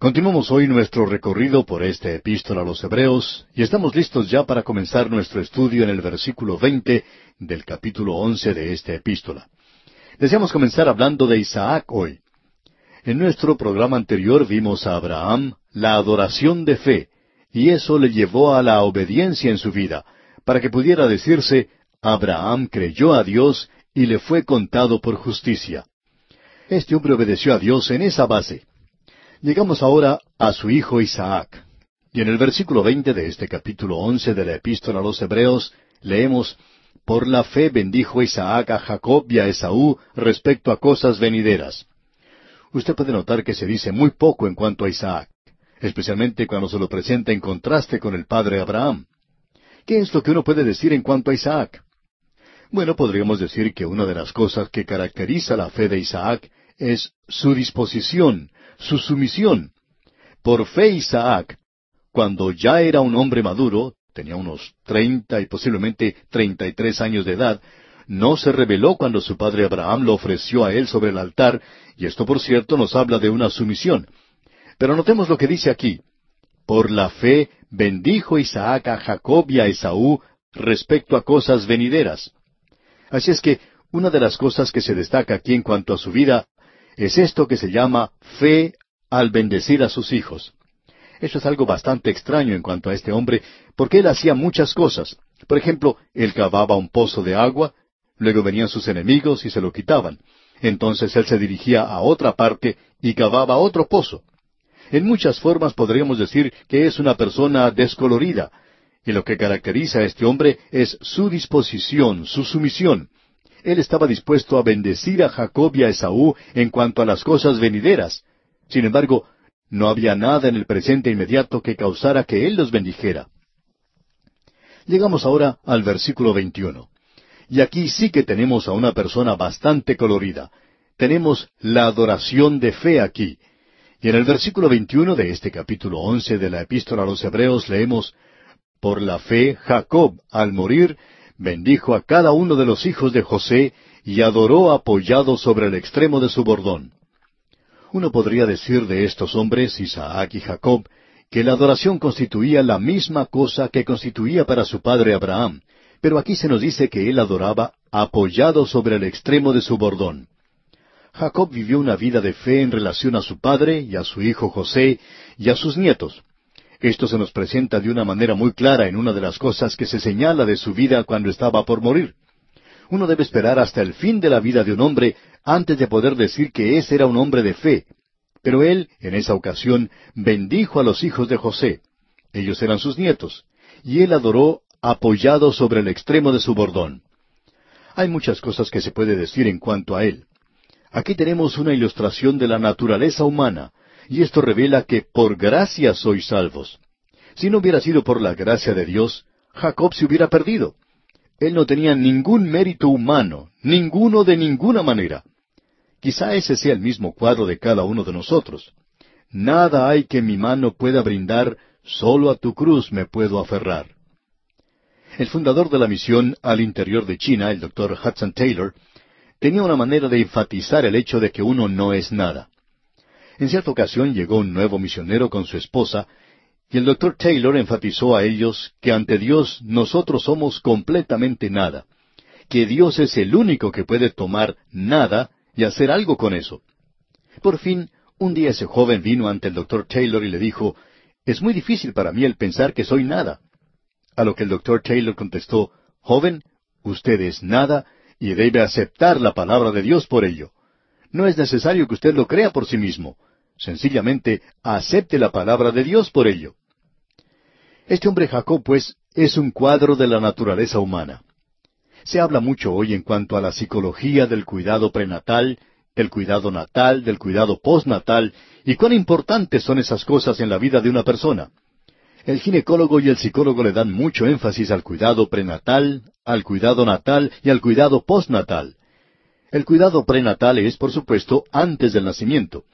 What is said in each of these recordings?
Continuamos hoy nuestro recorrido por esta epístola a los Hebreos y estamos listos ya para comenzar nuestro estudio en el versículo 20 del capítulo 11 de esta epístola. Deseamos comenzar hablando de Isaac hoy. En nuestro programa anterior vimos a Abraham la adoración de fe y eso le llevó a la obediencia en su vida, para que pudiera decirse, Abraham creyó a Dios y le fue contado por justicia. Este hombre obedeció a Dios en esa base Llegamos ahora a su hijo Isaac. Y en el versículo 20 de este capítulo 11 de la epístola a los Hebreos leemos, Por la fe bendijo Isaac a Jacob y a Esaú respecto a cosas venideras. Usted puede notar que se dice muy poco en cuanto a Isaac, especialmente cuando se lo presenta en contraste con el padre Abraham. ¿Qué es lo que uno puede decir en cuanto a Isaac? Bueno, podríamos decir que una de las cosas que caracteriza la fe de Isaac es su disposición, su sumisión. Por fe Isaac, cuando ya era un hombre maduro, tenía unos treinta y posiblemente treinta y tres años de edad, no se rebeló cuando su padre Abraham lo ofreció a él sobre el altar, y esto por cierto nos habla de una sumisión. Pero notemos lo que dice aquí. Por la fe bendijo Isaac a Jacob y a Esaú respecto a cosas venideras. Así es que una de las cosas que se destaca aquí en cuanto a su vida es esto que se llama fe al bendecir a sus hijos. Eso es algo bastante extraño en cuanto a este hombre, porque él hacía muchas cosas. Por ejemplo, él cavaba un pozo de agua, luego venían sus enemigos y se lo quitaban. Entonces él se dirigía a otra parte y cavaba otro pozo. En muchas formas podríamos decir que es una persona descolorida, y lo que caracteriza a este hombre es su disposición, su sumisión él estaba dispuesto a bendecir a Jacob y a Esaú en cuanto a las cosas venideras. Sin embargo, no había nada en el presente inmediato que causara que él los bendijera. Llegamos ahora al versículo 21. Y aquí sí que tenemos a una persona bastante colorida. Tenemos la adoración de fe aquí. Y en el versículo 21 de este capítulo 11 de la epístola a los Hebreos leemos, Por la fe Jacob, al morir, bendijo a cada uno de los hijos de José y adoró apoyado sobre el extremo de su bordón. Uno podría decir de estos hombres, Isaac y Jacob, que la adoración constituía la misma cosa que constituía para su padre Abraham, pero aquí se nos dice que él adoraba apoyado sobre el extremo de su bordón. Jacob vivió una vida de fe en relación a su padre y a su hijo José y a sus nietos. Esto se nos presenta de una manera muy clara en una de las cosas que se señala de su vida cuando estaba por morir. Uno debe esperar hasta el fin de la vida de un hombre antes de poder decir que ese era un hombre de fe. Pero él, en esa ocasión, bendijo a los hijos de José. Ellos eran sus nietos. Y él adoró apoyado sobre el extremo de su bordón. Hay muchas cosas que se puede decir en cuanto a él. Aquí tenemos una ilustración de la naturaleza humana, y esto revela que por gracia sois salvos. Si no hubiera sido por la gracia de Dios, Jacob se hubiera perdido. Él no tenía ningún mérito humano, ninguno de ninguna manera. Quizá ese sea el mismo cuadro de cada uno de nosotros. Nada hay que mi mano pueda brindar, solo a tu cruz me puedo aferrar. El fundador de la misión al interior de China, el doctor Hudson Taylor, tenía una manera de enfatizar el hecho de que uno no es nada. En cierta ocasión llegó un nuevo misionero con su esposa, y el doctor Taylor enfatizó a ellos que ante Dios nosotros somos completamente nada, que Dios es el único que puede tomar nada y hacer algo con eso. Por fin, un día ese joven vino ante el doctor Taylor y le dijo, Es muy difícil para mí el pensar que soy nada. A lo que el doctor Taylor contestó, Joven, usted es nada y debe aceptar la palabra de Dios por ello. No es necesario que usted lo crea por sí mismo. Sencillamente acepte la palabra de Dios por ello. Este hombre Jacob, pues, es un cuadro de la naturaleza humana. Se habla mucho hoy en cuanto a la psicología del cuidado prenatal, del cuidado natal, del cuidado postnatal, y cuán importantes son esas cosas en la vida de una persona. El ginecólogo y el psicólogo le dan mucho énfasis al cuidado prenatal, al cuidado natal y al cuidado postnatal. El cuidado prenatal es, por supuesto, antes del nacimiento.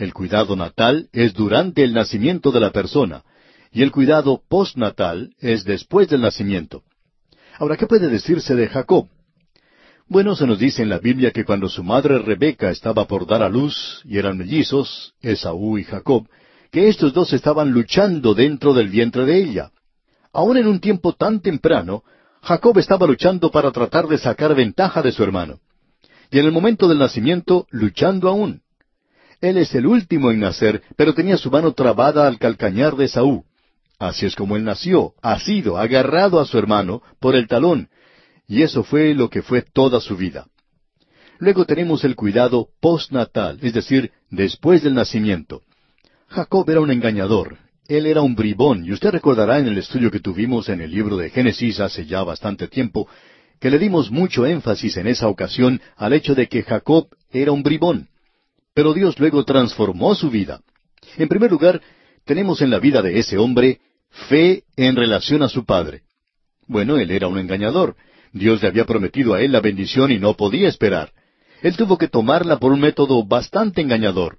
El cuidado natal es durante el nacimiento de la persona y el cuidado postnatal es después del nacimiento. Ahora, ¿qué puede decirse de Jacob? Bueno, se nos dice en la Biblia que cuando su madre Rebeca estaba por dar a luz y eran mellizos, Esaú y Jacob, que estos dos estaban luchando dentro del vientre de ella. Aún en un tiempo tan temprano, Jacob estaba luchando para tratar de sacar ventaja de su hermano. Y en el momento del nacimiento, luchando aún. Él es el último en nacer, pero tenía su mano trabada al calcañar de Saúl. Así es como él nació, ha sido agarrado a su hermano por el talón, y eso fue lo que fue toda su vida. Luego tenemos el cuidado postnatal, es decir, después del nacimiento. Jacob era un engañador, él era un bribón, y usted recordará en el estudio que tuvimos en el libro de Génesis hace ya bastante tiempo, que le dimos mucho énfasis en esa ocasión al hecho de que Jacob era un bribón. Pero Dios luego transformó su vida. En primer lugar, tenemos en la vida de ese hombre fe en relación a su padre. Bueno, él era un engañador. Dios le había prometido a él la bendición y no podía esperar. Él tuvo que tomarla por un método bastante engañador.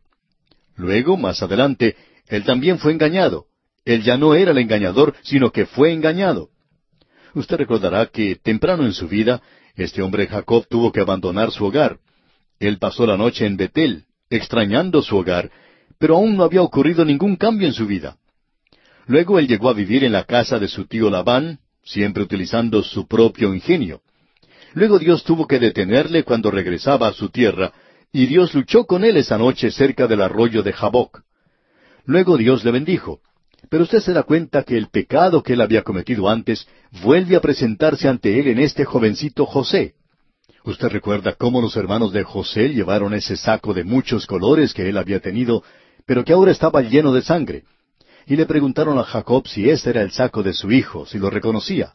Luego, más adelante, él también fue engañado. Él ya no era el engañador, sino que fue engañado. Usted recordará que temprano en su vida, este hombre Jacob tuvo que abandonar su hogar. Él pasó la noche en Betel, extrañando su hogar, pero aún no había ocurrido ningún cambio en su vida. Luego él llegó a vivir en la casa de su tío Labán, siempre utilizando su propio ingenio. Luego Dios tuvo que detenerle cuando regresaba a su tierra, y Dios luchó con él esa noche cerca del arroyo de Jaboc. Luego Dios le bendijo. Pero usted se da cuenta que el pecado que él había cometido antes vuelve a presentarse ante él en este jovencito José. Usted recuerda cómo los hermanos de José llevaron ese saco de muchos colores que él había tenido, pero que ahora estaba lleno de sangre. Y le preguntaron a Jacob si ese era el saco de su hijo, si lo reconocía.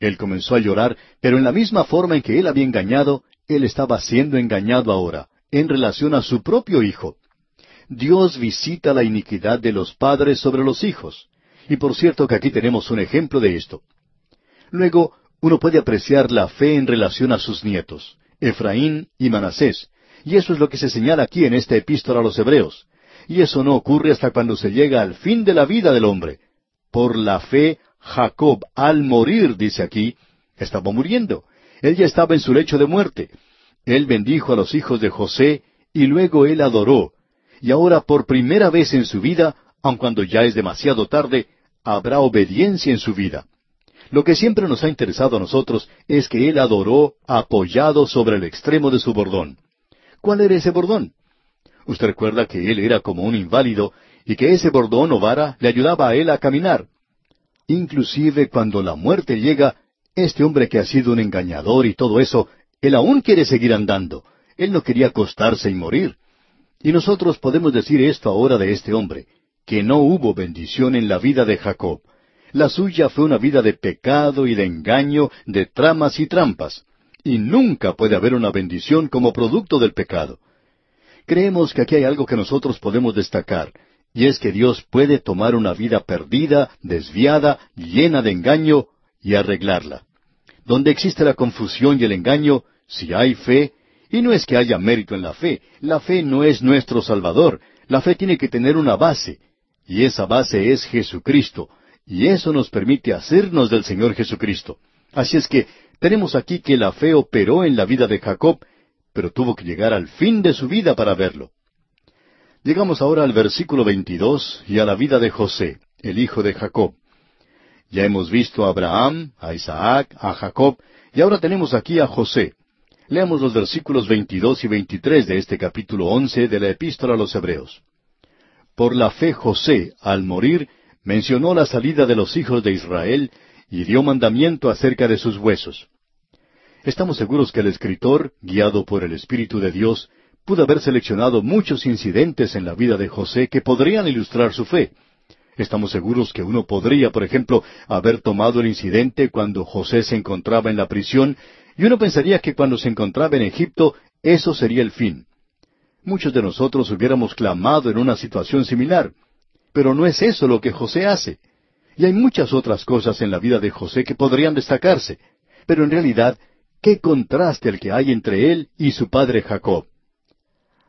Él comenzó a llorar, pero en la misma forma en que él había engañado, él estaba siendo engañado ahora, en relación a su propio hijo. Dios visita la iniquidad de los padres sobre los hijos. Y por cierto que aquí tenemos un ejemplo de esto. Luego, uno puede apreciar la fe en relación a sus nietos, Efraín y Manasés, y eso es lo que se señala aquí en esta epístola a los Hebreos. Y eso no ocurre hasta cuando se llega al fin de la vida del hombre. Por la fe, Jacob, al morir, dice aquí, estaba muriendo. Él ya estaba en su lecho de muerte. Él bendijo a los hijos de José y luego él adoró. Y ahora por primera vez en su vida, aun cuando ya es demasiado tarde, habrá obediencia en su vida. Lo que siempre nos ha interesado a nosotros es que él adoró apoyado sobre el extremo de su bordón. ¿Cuál era ese bordón? Usted recuerda que él era como un inválido y que ese bordón o vara le ayudaba a él a caminar. Inclusive cuando la muerte llega, este hombre que ha sido un engañador y todo eso, él aún quiere seguir andando. Él no quería acostarse y morir. Y nosotros podemos decir esto ahora de este hombre, que no hubo bendición en la vida de Jacob, la suya fue una vida de pecado y de engaño, de tramas y trampas. Y nunca puede haber una bendición como producto del pecado. Creemos que aquí hay algo que nosotros podemos destacar, y es que Dios puede tomar una vida perdida, desviada, llena de engaño, y arreglarla. Donde existe la confusión y el engaño, si hay fe, y no es que haya mérito en la fe, la fe no es nuestro Salvador, la fe tiene que tener una base, y esa base es Jesucristo, y eso nos permite hacernos del Señor Jesucristo. Así es que tenemos aquí que la fe operó en la vida de Jacob, pero tuvo que llegar al fin de su vida para verlo. Llegamos ahora al versículo 22 y a la vida de José, el hijo de Jacob. Ya hemos visto a Abraham, a Isaac, a Jacob, y ahora tenemos aquí a José. Leamos los versículos 22 y 23 de este capítulo 11 de la epístola a los Hebreos. Por la fe José, al morir, mencionó la salida de los hijos de Israel y dio mandamiento acerca de sus huesos. Estamos seguros que el escritor, guiado por el Espíritu de Dios, pudo haber seleccionado muchos incidentes en la vida de José que podrían ilustrar su fe. Estamos seguros que uno podría, por ejemplo, haber tomado el incidente cuando José se encontraba en la prisión, y uno pensaría que cuando se encontraba en Egipto, eso sería el fin. Muchos de nosotros hubiéramos clamado en una situación similar. Pero no es eso lo que José hace. Y hay muchas otras cosas en la vida de José que podrían destacarse. Pero en realidad, qué contraste el que hay entre él y su padre Jacob.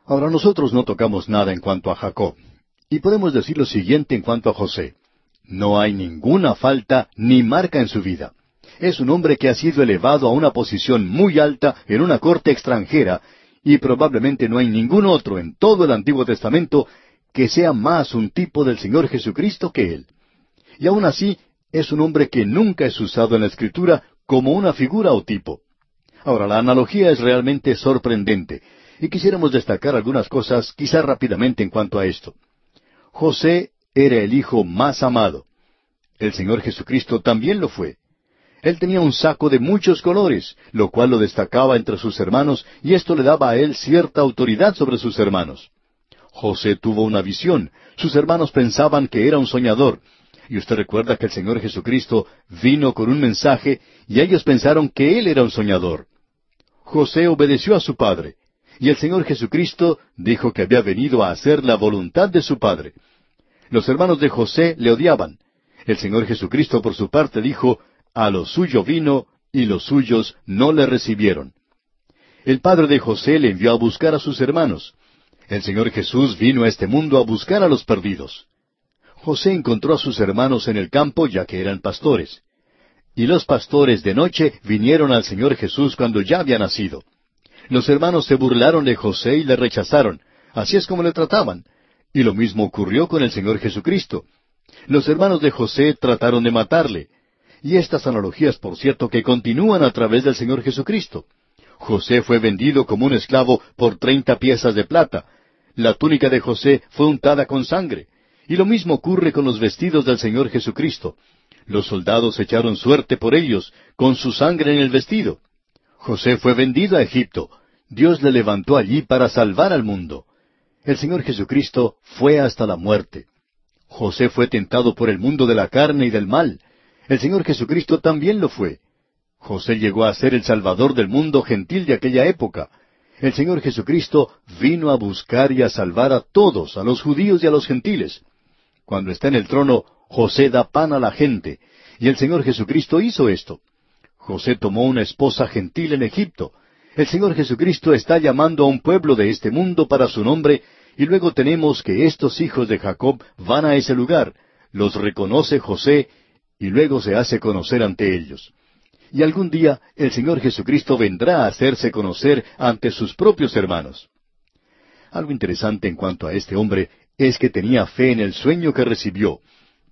Ahora nosotros no tocamos nada en cuanto a Jacob. Y podemos decir lo siguiente en cuanto a José. No hay ninguna falta ni marca en su vida. Es un hombre que ha sido elevado a una posición muy alta en una corte extranjera, y probablemente no hay ningún otro en todo el Antiguo Testamento que sea más un tipo del Señor Jesucristo que él. Y aún así, es un hombre que nunca es usado en la Escritura como una figura o tipo. Ahora, la analogía es realmente sorprendente, y quisiéramos destacar algunas cosas quizá rápidamente en cuanto a esto. José era el hijo más amado. El Señor Jesucristo también lo fue. Él tenía un saco de muchos colores, lo cual lo destacaba entre sus hermanos, y esto le daba a él cierta autoridad sobre sus hermanos. José tuvo una visión. Sus hermanos pensaban que era un soñador. Y usted recuerda que el Señor Jesucristo vino con un mensaje y ellos pensaron que él era un soñador. José obedeció a su padre. Y el Señor Jesucristo dijo que había venido a hacer la voluntad de su padre. Los hermanos de José le odiaban. El Señor Jesucristo por su parte dijo, a lo suyo vino y los suyos no le recibieron. El padre de José le envió a buscar a sus hermanos, el Señor Jesús vino a este mundo a buscar a los perdidos. José encontró a sus hermanos en el campo ya que eran pastores. Y los pastores de noche vinieron al Señor Jesús cuando ya había nacido. Los hermanos se burlaron de José y le rechazaron. Así es como le trataban. Y lo mismo ocurrió con el Señor Jesucristo. Los hermanos de José trataron de matarle. Y estas analogías, por cierto, que continúan a través del Señor Jesucristo. José fue vendido como un esclavo por treinta piezas de plata, la túnica de José fue untada con sangre. Y lo mismo ocurre con los vestidos del Señor Jesucristo. Los soldados echaron suerte por ellos, con su sangre en el vestido. José fue vendido a Egipto. Dios le levantó allí para salvar al mundo. El Señor Jesucristo fue hasta la muerte. José fue tentado por el mundo de la carne y del mal. El Señor Jesucristo también lo fue. José llegó a ser el Salvador del mundo gentil de aquella época. El Señor Jesucristo vino a buscar y a salvar a todos, a los judíos y a los gentiles. Cuando está en el trono, José da pan a la gente, y el Señor Jesucristo hizo esto. José tomó una esposa gentil en Egipto. El Señor Jesucristo está llamando a un pueblo de este mundo para su nombre, y luego tenemos que estos hijos de Jacob van a ese lugar, los reconoce José, y luego se hace conocer ante ellos. Y algún día el Señor Jesucristo vendrá a hacerse conocer ante sus propios hermanos. Algo interesante en cuanto a este hombre es que tenía fe en el sueño que recibió.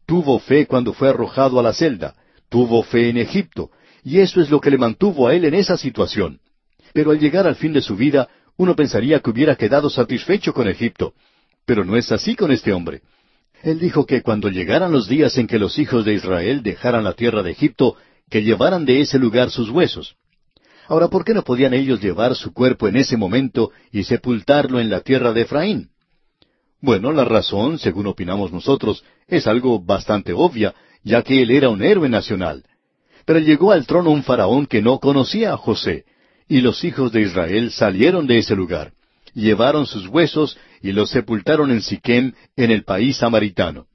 Tuvo fe cuando fue arrojado a la celda. Tuvo fe en Egipto. Y eso es lo que le mantuvo a él en esa situación. Pero al llegar al fin de su vida, uno pensaría que hubiera quedado satisfecho con Egipto. Pero no es así con este hombre. Él dijo que cuando llegaran los días en que los hijos de Israel dejaran la tierra de Egipto, que llevaran de ese lugar sus huesos. Ahora, ¿por qué no podían ellos llevar su cuerpo en ese momento y sepultarlo en la tierra de Efraín? Bueno, la razón, según opinamos nosotros, es algo bastante obvia, ya que él era un héroe nacional. Pero llegó al trono un faraón que no conocía a José, y los hijos de Israel salieron de ese lugar, llevaron sus huesos y los sepultaron en Siquem, en el país samaritano.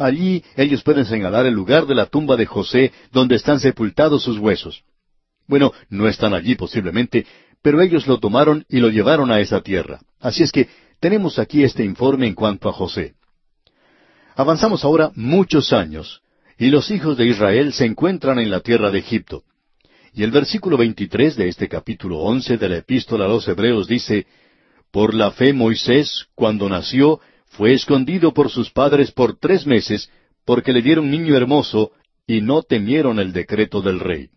Allí ellos pueden señalar el lugar de la tumba de José donde están sepultados sus huesos. Bueno, no están allí posiblemente, pero ellos lo tomaron y lo llevaron a esa tierra. Así es que tenemos aquí este informe en cuanto a José. Avanzamos ahora muchos años, y los hijos de Israel se encuentran en la tierra de Egipto. Y el versículo 23 de este capítulo 11 de la epístola a los Hebreos dice, Por la fe Moisés, cuando nació, fue escondido por sus padres por tres meses, porque le dieron niño hermoso, y no temieron el decreto del rey.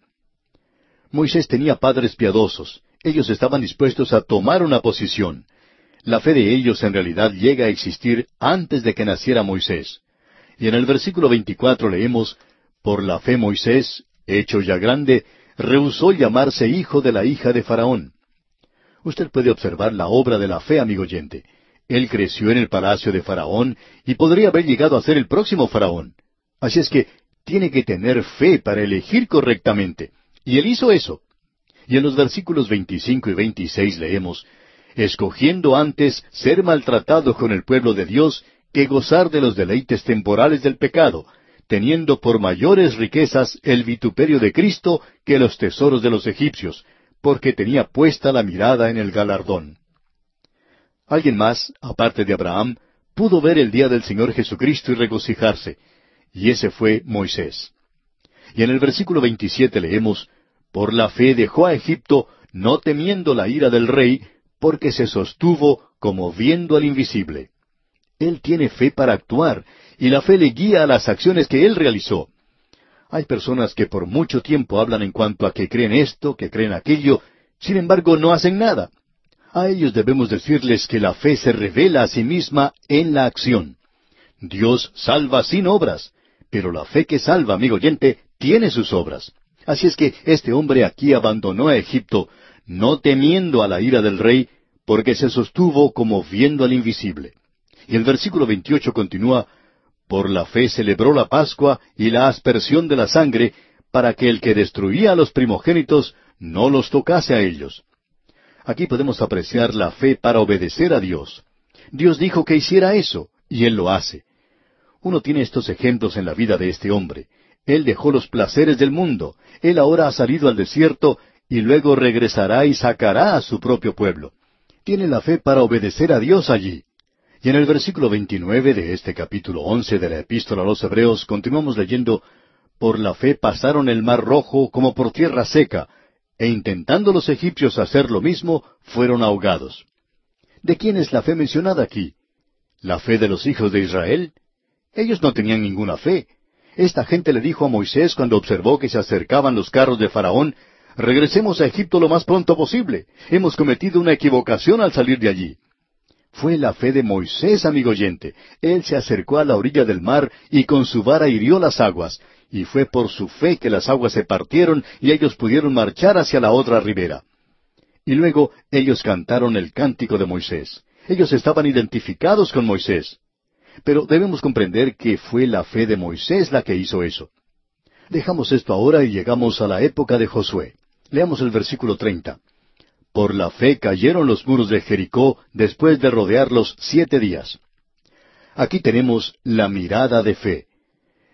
Moisés tenía padres piadosos, ellos estaban dispuestos a tomar una posición. La fe de ellos en realidad llega a existir antes de que naciera Moisés. Y en el versículo 24 leemos, Por la fe Moisés, hecho ya grande, rehusó llamarse hijo de la hija de Faraón. Usted puede observar la obra de la fe, amigo oyente. Él creció en el palacio de Faraón y podría haber llegado a ser el próximo Faraón. Así es que tiene que tener fe para elegir correctamente. Y él hizo eso. Y en los versículos 25 y 26 leemos, escogiendo antes ser maltratado con el pueblo de Dios que gozar de los deleites temporales del pecado, teniendo por mayores riquezas el vituperio de Cristo que los tesoros de los egipcios, porque tenía puesta la mirada en el galardón. Alguien más, aparte de Abraham, pudo ver el día del Señor Jesucristo y regocijarse, y ese fue Moisés. Y en el versículo 27 leemos, Por la fe dejó a Egipto, no temiendo la ira del rey, porque se sostuvo como viendo al invisible. Él tiene fe para actuar, y la fe le guía a las acciones que él realizó. Hay personas que por mucho tiempo hablan en cuanto a que creen esto, que creen aquello, sin embargo no hacen nada. A ellos debemos decirles que la fe se revela a sí misma en la acción. Dios salva sin obras, pero la fe que salva, amigo oyente, tiene sus obras. Así es que este hombre aquí abandonó a Egipto, no temiendo a la ira del rey, porque se sostuvo como viendo al invisible. Y el versículo 28 continúa, Por la fe celebró la Pascua y la aspersión de la sangre, para que el que destruía a los primogénitos no los tocase a ellos. Aquí podemos apreciar la fe para obedecer a Dios. Dios dijo que hiciera eso, y Él lo hace. Uno tiene estos ejemplos en la vida de este hombre. Él dejó los placeres del mundo, Él ahora ha salido al desierto, y luego regresará y sacará a su propio pueblo. Tiene la fe para obedecer a Dios allí. Y en el versículo 29 de este capítulo 11 de la epístola a los Hebreos continuamos leyendo, Por la fe pasaron el mar rojo como por tierra seca, e intentando los egipcios hacer lo mismo, fueron ahogados. ¿De quién es la fe mencionada aquí? ¿La fe de los hijos de Israel? Ellos no tenían ninguna fe. Esta gente le dijo a Moisés cuando observó que se acercaban los carros de Faraón, Regresemos a Egipto lo más pronto posible. Hemos cometido una equivocación al salir de allí. Fue la fe de Moisés, amigo oyente. Él se acercó a la orilla del mar y con su vara hirió las aguas, y fue por su fe que las aguas se partieron y ellos pudieron marchar hacia la otra ribera. Y luego ellos cantaron el cántico de Moisés. Ellos estaban identificados con Moisés. Pero debemos comprender que fue la fe de Moisés la que hizo eso. Dejamos esto ahora y llegamos a la época de Josué. Leamos el versículo 30. Por la fe cayeron los muros de Jericó después de rodearlos siete días. Aquí tenemos la mirada de fe,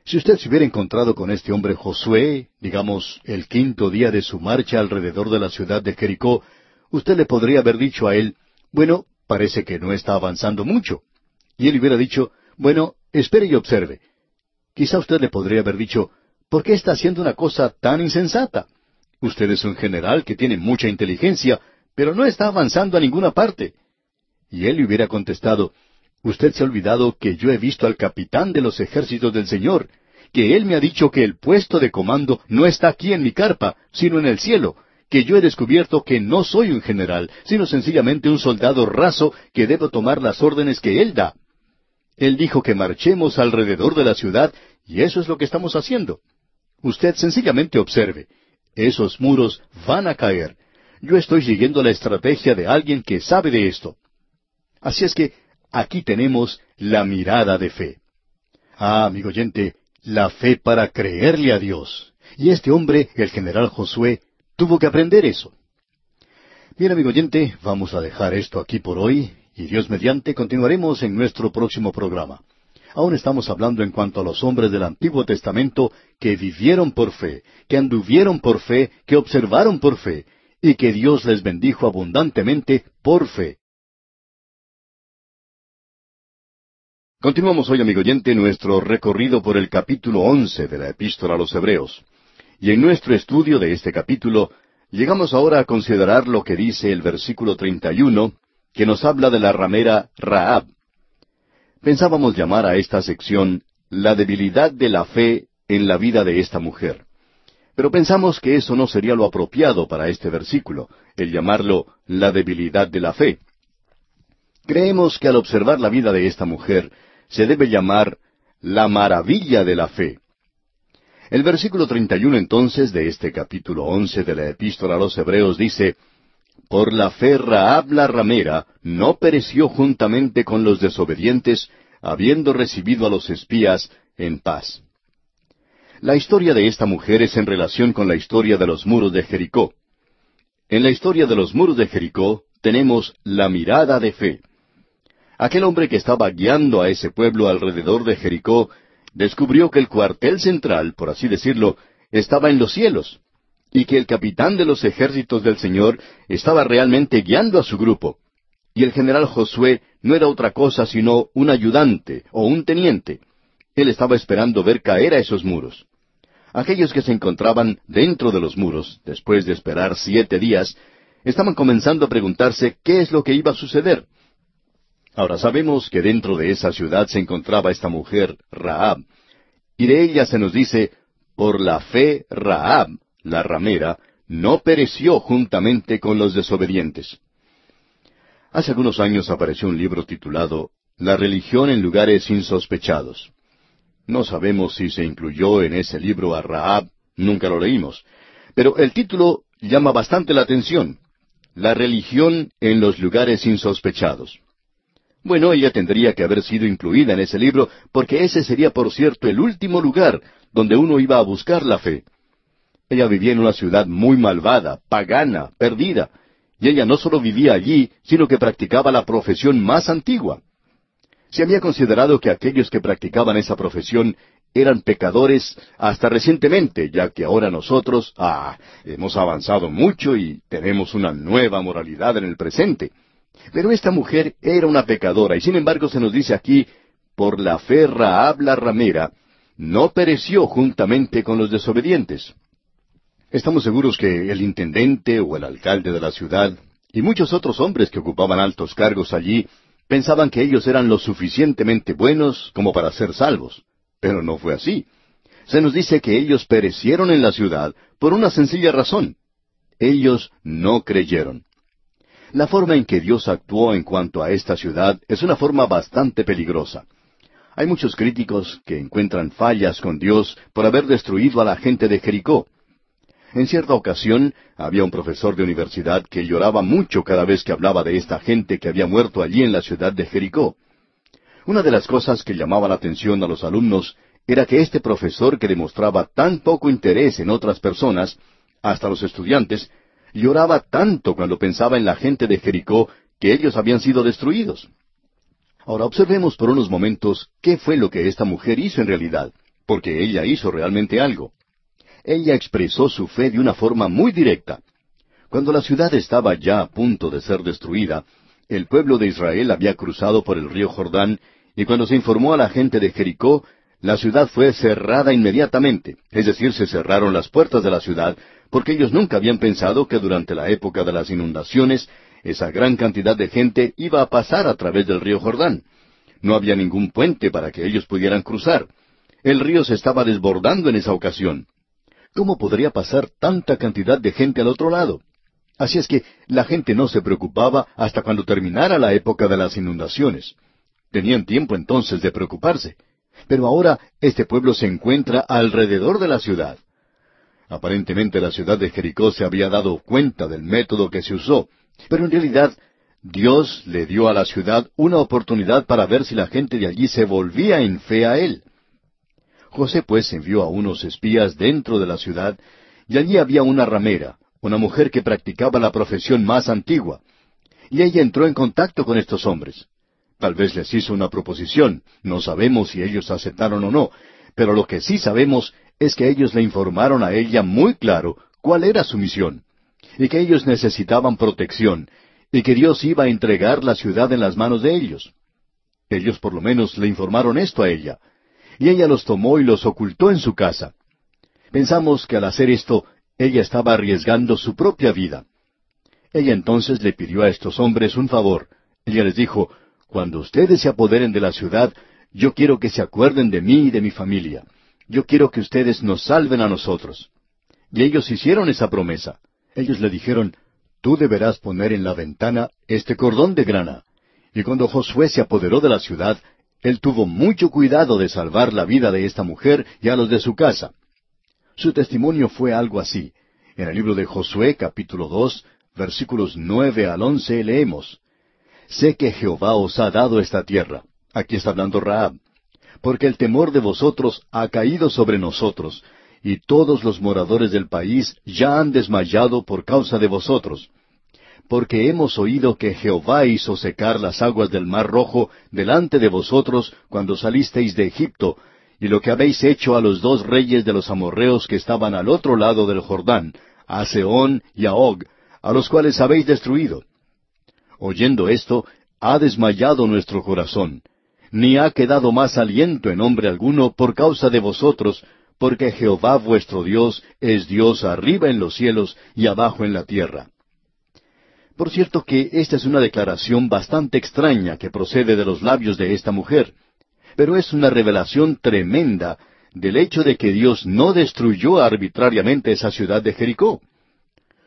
si usted se hubiera encontrado con este hombre Josué, digamos, el quinto día de su marcha alrededor de la ciudad de Jericó, usted le podría haber dicho a él, bueno, parece que no está avanzando mucho. Y él hubiera dicho, bueno, espere y observe. Quizá usted le podría haber dicho, ¿por qué está haciendo una cosa tan insensata? Usted es un general que tiene mucha inteligencia, pero no está avanzando a ninguna parte. Y él le hubiera contestado, Usted se ha olvidado que yo he visto al capitán de los ejércitos del Señor, que él me ha dicho que el puesto de comando no está aquí en mi carpa, sino en el cielo, que yo he descubierto que no soy un general, sino sencillamente un soldado raso que debo tomar las órdenes que él da. Él dijo que marchemos alrededor de la ciudad, y eso es lo que estamos haciendo. Usted sencillamente observe. Esos muros van a caer. Yo estoy siguiendo la estrategia de alguien que sabe de esto. Así es que Aquí tenemos la mirada de fe. Ah, amigo oyente, la fe para creerle a Dios. Y este hombre, el general Josué, tuvo que aprender eso. Bien, amigo oyente, vamos a dejar esto aquí por hoy y Dios mediante continuaremos en nuestro próximo programa. Aún estamos hablando en cuanto a los hombres del Antiguo Testamento que vivieron por fe, que anduvieron por fe, que observaron por fe, y que Dios les bendijo abundantemente por fe. Continuamos hoy, amigo oyente, nuestro recorrido por el capítulo once de la Epístola a los Hebreos. Y en nuestro estudio de este capítulo, llegamos ahora a considerar lo que dice el versículo 31, que nos habla de la ramera Raab. Pensábamos llamar a esta sección la debilidad de la fe en la vida de esta mujer. Pero pensamos que eso no sería lo apropiado para este versículo, el llamarlo la debilidad de la fe. Creemos que al observar la vida de esta mujer, se debe llamar la maravilla de la fe. El versículo 31 entonces de este capítulo 11 de la epístola a los Hebreos dice, Por la fe habla ramera no pereció juntamente con los desobedientes, habiendo recibido a los espías en paz. La historia de esta mujer es en relación con la historia de los muros de Jericó. En la historia de los muros de Jericó tenemos la mirada de fe. Aquel hombre que estaba guiando a ese pueblo alrededor de Jericó descubrió que el cuartel central, por así decirlo, estaba en los cielos, y que el capitán de los ejércitos del Señor estaba realmente guiando a su grupo. Y el general Josué no era otra cosa sino un ayudante o un teniente. Él estaba esperando ver caer a esos muros. Aquellos que se encontraban dentro de los muros, después de esperar siete días, estaban comenzando a preguntarse qué es lo que iba a suceder, Ahora sabemos que dentro de esa ciudad se encontraba esta mujer, Rahab, y de ella se nos dice, por la fe Rahab, la ramera, no pereció juntamente con los desobedientes. Hace algunos años apareció un libro titulado La religión en lugares insospechados. No sabemos si se incluyó en ese libro a Rahab, nunca lo leímos, pero el título llama bastante la atención. La religión en los lugares insospechados. Bueno, ella tendría que haber sido incluida en ese libro, porque ese sería, por cierto, el último lugar donde uno iba a buscar la fe. Ella vivía en una ciudad muy malvada, pagana, perdida, y ella no solo vivía allí, sino que practicaba la profesión más antigua. Se había considerado que aquellos que practicaban esa profesión eran pecadores hasta recientemente, ya que ahora nosotros, ah, hemos avanzado mucho y tenemos una nueva moralidad en el presente. Pero esta mujer era una pecadora, y sin embargo se nos dice aquí, por la ferra habla ramera, no pereció juntamente con los desobedientes. Estamos seguros que el intendente o el alcalde de la ciudad, y muchos otros hombres que ocupaban altos cargos allí, pensaban que ellos eran lo suficientemente buenos como para ser salvos. Pero no fue así. Se nos dice que ellos perecieron en la ciudad por una sencilla razón. Ellos no creyeron. La forma en que Dios actuó en cuanto a esta ciudad es una forma bastante peligrosa. Hay muchos críticos que encuentran fallas con Dios por haber destruido a la gente de Jericó. En cierta ocasión había un profesor de universidad que lloraba mucho cada vez que hablaba de esta gente que había muerto allí en la ciudad de Jericó. Una de las cosas que llamaba la atención a los alumnos era que este profesor que demostraba tan poco interés en otras personas, hasta los estudiantes Lloraba tanto cuando pensaba en la gente de Jericó que ellos habían sido destruidos. Ahora observemos por unos momentos qué fue lo que esta mujer hizo en realidad, porque ella hizo realmente algo. Ella expresó su fe de una forma muy directa. Cuando la ciudad estaba ya a punto de ser destruida, el pueblo de Israel había cruzado por el río Jordán, y cuando se informó a la gente de Jericó, la ciudad fue cerrada inmediatamente, es decir, se cerraron las puertas de la ciudad porque ellos nunca habían pensado que durante la época de las inundaciones esa gran cantidad de gente iba a pasar a través del río Jordán. No había ningún puente para que ellos pudieran cruzar. El río se estaba desbordando en esa ocasión. ¿Cómo podría pasar tanta cantidad de gente al otro lado? Así es que la gente no se preocupaba hasta cuando terminara la época de las inundaciones. Tenían tiempo entonces de preocuparse. Pero ahora este pueblo se encuentra alrededor de la ciudad. Aparentemente la ciudad de Jericó se había dado cuenta del método que se usó, pero en realidad Dios le dio a la ciudad una oportunidad para ver si la gente de allí se volvía en fe a él. José pues envió a unos espías dentro de la ciudad, y allí había una ramera, una mujer que practicaba la profesión más antigua, y ella entró en contacto con estos hombres. Tal vez les hizo una proposición, no sabemos si ellos aceptaron o no, pero lo que sí sabemos es que ellos le informaron a ella muy claro cuál era su misión, y que ellos necesitaban protección, y que Dios iba a entregar la ciudad en las manos de ellos. Ellos por lo menos le informaron esto a ella, y ella los tomó y los ocultó en su casa. Pensamos que al hacer esto, ella estaba arriesgando su propia vida. Ella entonces le pidió a estos hombres un favor. Ella les dijo, Cuando ustedes se apoderen de la ciudad, yo quiero que se acuerden de mí y de mi familia yo quiero que ustedes nos salven a nosotros. Y ellos hicieron esa promesa. Ellos le dijeron, tú deberás poner en la ventana este cordón de grana. Y cuando Josué se apoderó de la ciudad, él tuvo mucho cuidado de salvar la vida de esta mujer y a los de su casa. Su testimonio fue algo así. En el libro de Josué, capítulo dos, versículos nueve al once, leemos Sé que Jehová os ha dado esta tierra. Aquí está hablando Raab porque el temor de vosotros ha caído sobre nosotros, y todos los moradores del país ya han desmayado por causa de vosotros. Porque hemos oído que Jehová hizo secar las aguas del mar rojo delante de vosotros cuando salisteis de Egipto, y lo que habéis hecho a los dos reyes de los amorreos que estaban al otro lado del Jordán, a Seón y a Og, a los cuales habéis destruido. Oyendo esto, ha desmayado nuestro corazón, ni ha quedado más aliento en hombre alguno por causa de vosotros, porque Jehová vuestro Dios es Dios arriba en los cielos y abajo en la tierra. Por cierto que esta es una declaración bastante extraña que procede de los labios de esta mujer, pero es una revelación tremenda del hecho de que Dios no destruyó arbitrariamente esa ciudad de Jericó.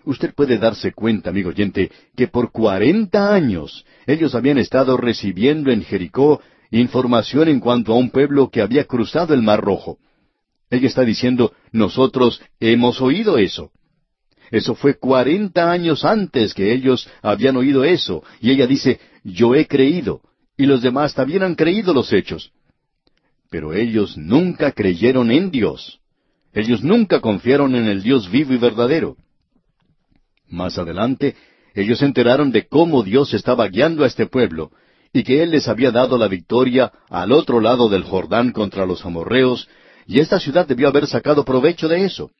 Usted puede darse cuenta, amigo oyente, que por cuarenta años ellos habían estado recibiendo en Jericó información en cuanto a un pueblo que había cruzado el Mar Rojo. Ella está diciendo, nosotros hemos oído eso. Eso fue cuarenta años antes que ellos habían oído eso, y ella dice, yo he creído, y los demás también han creído los hechos. Pero ellos nunca creyeron en Dios. Ellos nunca confiaron en el Dios vivo y verdadero. Más adelante, ellos se enteraron de cómo Dios estaba guiando a este pueblo, y que él les había dado la victoria al otro lado del Jordán contra los amorreos, y esta ciudad debió haber sacado provecho de eso.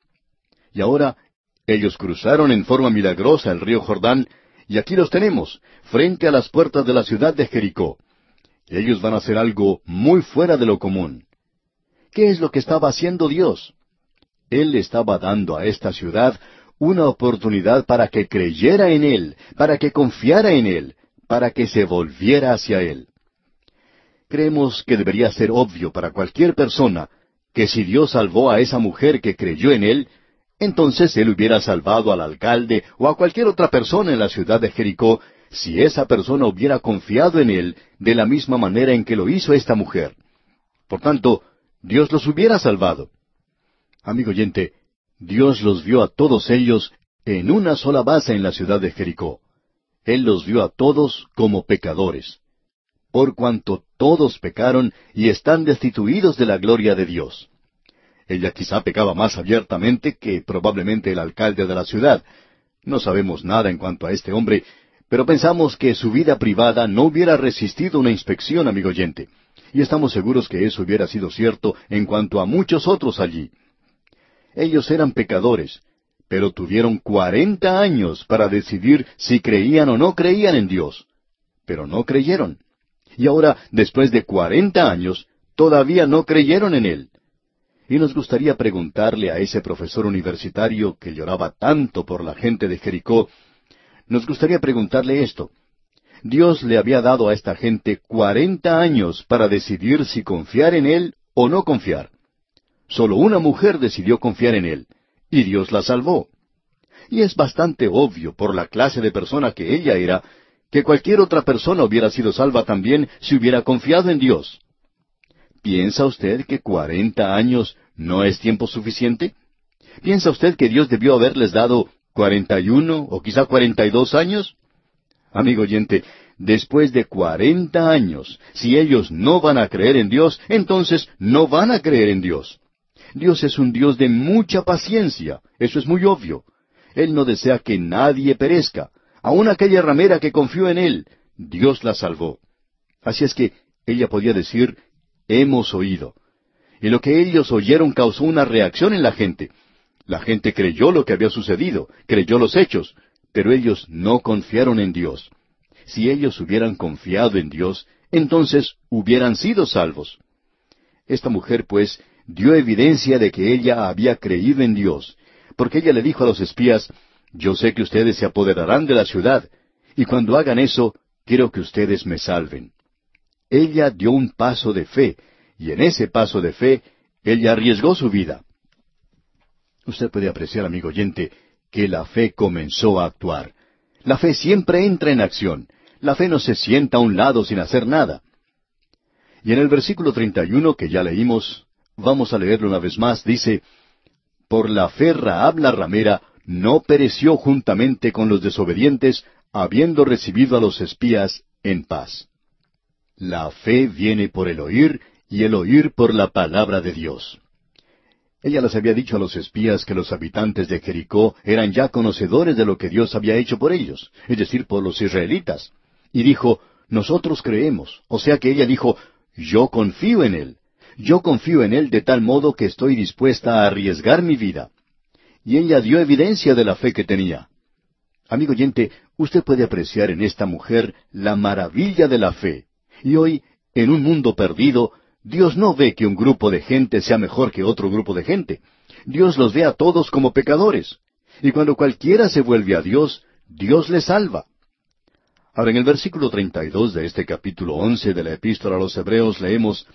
Y ahora ellos cruzaron en forma milagrosa el río Jordán, y aquí los tenemos, frente a las puertas de la ciudad de Jericó. Ellos van a hacer algo muy fuera de lo común. ¿Qué es lo que estaba haciendo Dios? Él estaba dando a esta ciudad una oportunidad para que creyera en Él, para que confiara en Él, para que se volviera hacia Él. Creemos que debería ser obvio para cualquier persona que si Dios salvó a esa mujer que creyó en Él, entonces Él hubiera salvado al alcalde o a cualquier otra persona en la ciudad de Jericó si esa persona hubiera confiado en Él de la misma manera en que lo hizo esta mujer. Por tanto, Dios los hubiera salvado. Amigo oyente, Dios los vio a todos ellos en una sola base en la ciudad de Jericó. Él los vio a todos como pecadores, por cuanto todos pecaron y están destituidos de la gloria de Dios. Ella quizá pecaba más abiertamente que probablemente el alcalde de la ciudad. No sabemos nada en cuanto a este hombre, pero pensamos que su vida privada no hubiera resistido una inspección, amigo oyente. Y estamos seguros que eso hubiera sido cierto en cuanto a muchos otros allí. Ellos eran pecadores, pero tuvieron cuarenta años para decidir si creían o no creían en Dios. Pero no creyeron. Y ahora, después de cuarenta años, todavía no creyeron en Él. Y nos gustaría preguntarle a ese profesor universitario que lloraba tanto por la gente de Jericó, nos gustaría preguntarle esto. Dios le había dado a esta gente cuarenta años para decidir si confiar en Él o no confiar. Solo una mujer decidió confiar en Él y Dios la salvó. Y es bastante obvio, por la clase de persona que ella era, que cualquier otra persona hubiera sido salva también si hubiera confiado en Dios. ¿Piensa usted que cuarenta años no es tiempo suficiente? ¿Piensa usted que Dios debió haberles dado cuarenta y uno o quizá cuarenta y dos años? Amigo oyente, después de cuarenta años, si ellos no van a creer en Dios, entonces no van a creer en Dios. Dios es un Dios de mucha paciencia, eso es muy obvio. Él no desea que nadie perezca. Aún aquella ramera que confió en Él, Dios la salvó. Así es que ella podía decir, hemos oído. Y lo que ellos oyeron causó una reacción en la gente. La gente creyó lo que había sucedido, creyó los hechos, pero ellos no confiaron en Dios. Si ellos hubieran confiado en Dios, entonces hubieran sido salvos. Esta mujer, pues, dio evidencia de que ella había creído en Dios, porque ella le dijo a los espías, Yo sé que ustedes se apoderarán de la ciudad, y cuando hagan eso, quiero que ustedes me salven. Ella dio un paso de fe, y en ese paso de fe, ella arriesgó su vida. Usted puede apreciar, amigo oyente, que la fe comenzó a actuar. La fe siempre entra en acción. La fe no se sienta a un lado sin hacer nada. Y en el versículo 31 que ya leímos, Vamos a leerlo una vez más. Dice, Por la ferra habla ramera no pereció juntamente con los desobedientes, habiendo recibido a los espías en paz. La fe viene por el oír y el oír por la palabra de Dios. Ella les había dicho a los espías que los habitantes de Jericó eran ya conocedores de lo que Dios había hecho por ellos, es decir, por los israelitas. Y dijo, nosotros creemos. O sea que ella dijo, yo confío en Él. Yo confío en Él de tal modo que estoy dispuesta a arriesgar mi vida. Y ella dio evidencia de la fe que tenía. Amigo oyente, usted puede apreciar en esta mujer la maravilla de la fe. Y hoy, en un mundo perdido, Dios no ve que un grupo de gente sea mejor que otro grupo de gente. Dios los ve a todos como pecadores. Y cuando cualquiera se vuelve a Dios, Dios le salva. Ahora en el versículo 32 de este capítulo 11 de la epístola a los Hebreos leemos,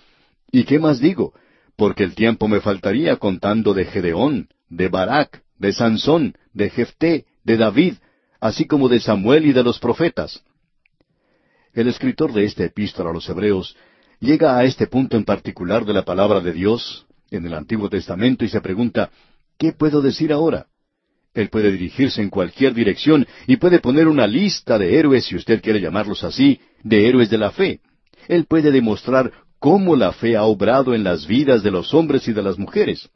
¿Y qué más digo? Porque el tiempo me faltaría contando de Gedeón, de Barak, de Sansón, de Jefté, de David, así como de Samuel y de los profetas. El escritor de esta epístola a los Hebreos llega a este punto en particular de la palabra de Dios en el Antiguo Testamento y se pregunta, ¿qué puedo decir ahora? Él puede dirigirse en cualquier dirección y puede poner una lista de héroes, si usted quiere llamarlos así, de héroes de la fe. Él puede demostrar cómo la fe ha obrado en las vidas de los hombres y de las mujeres.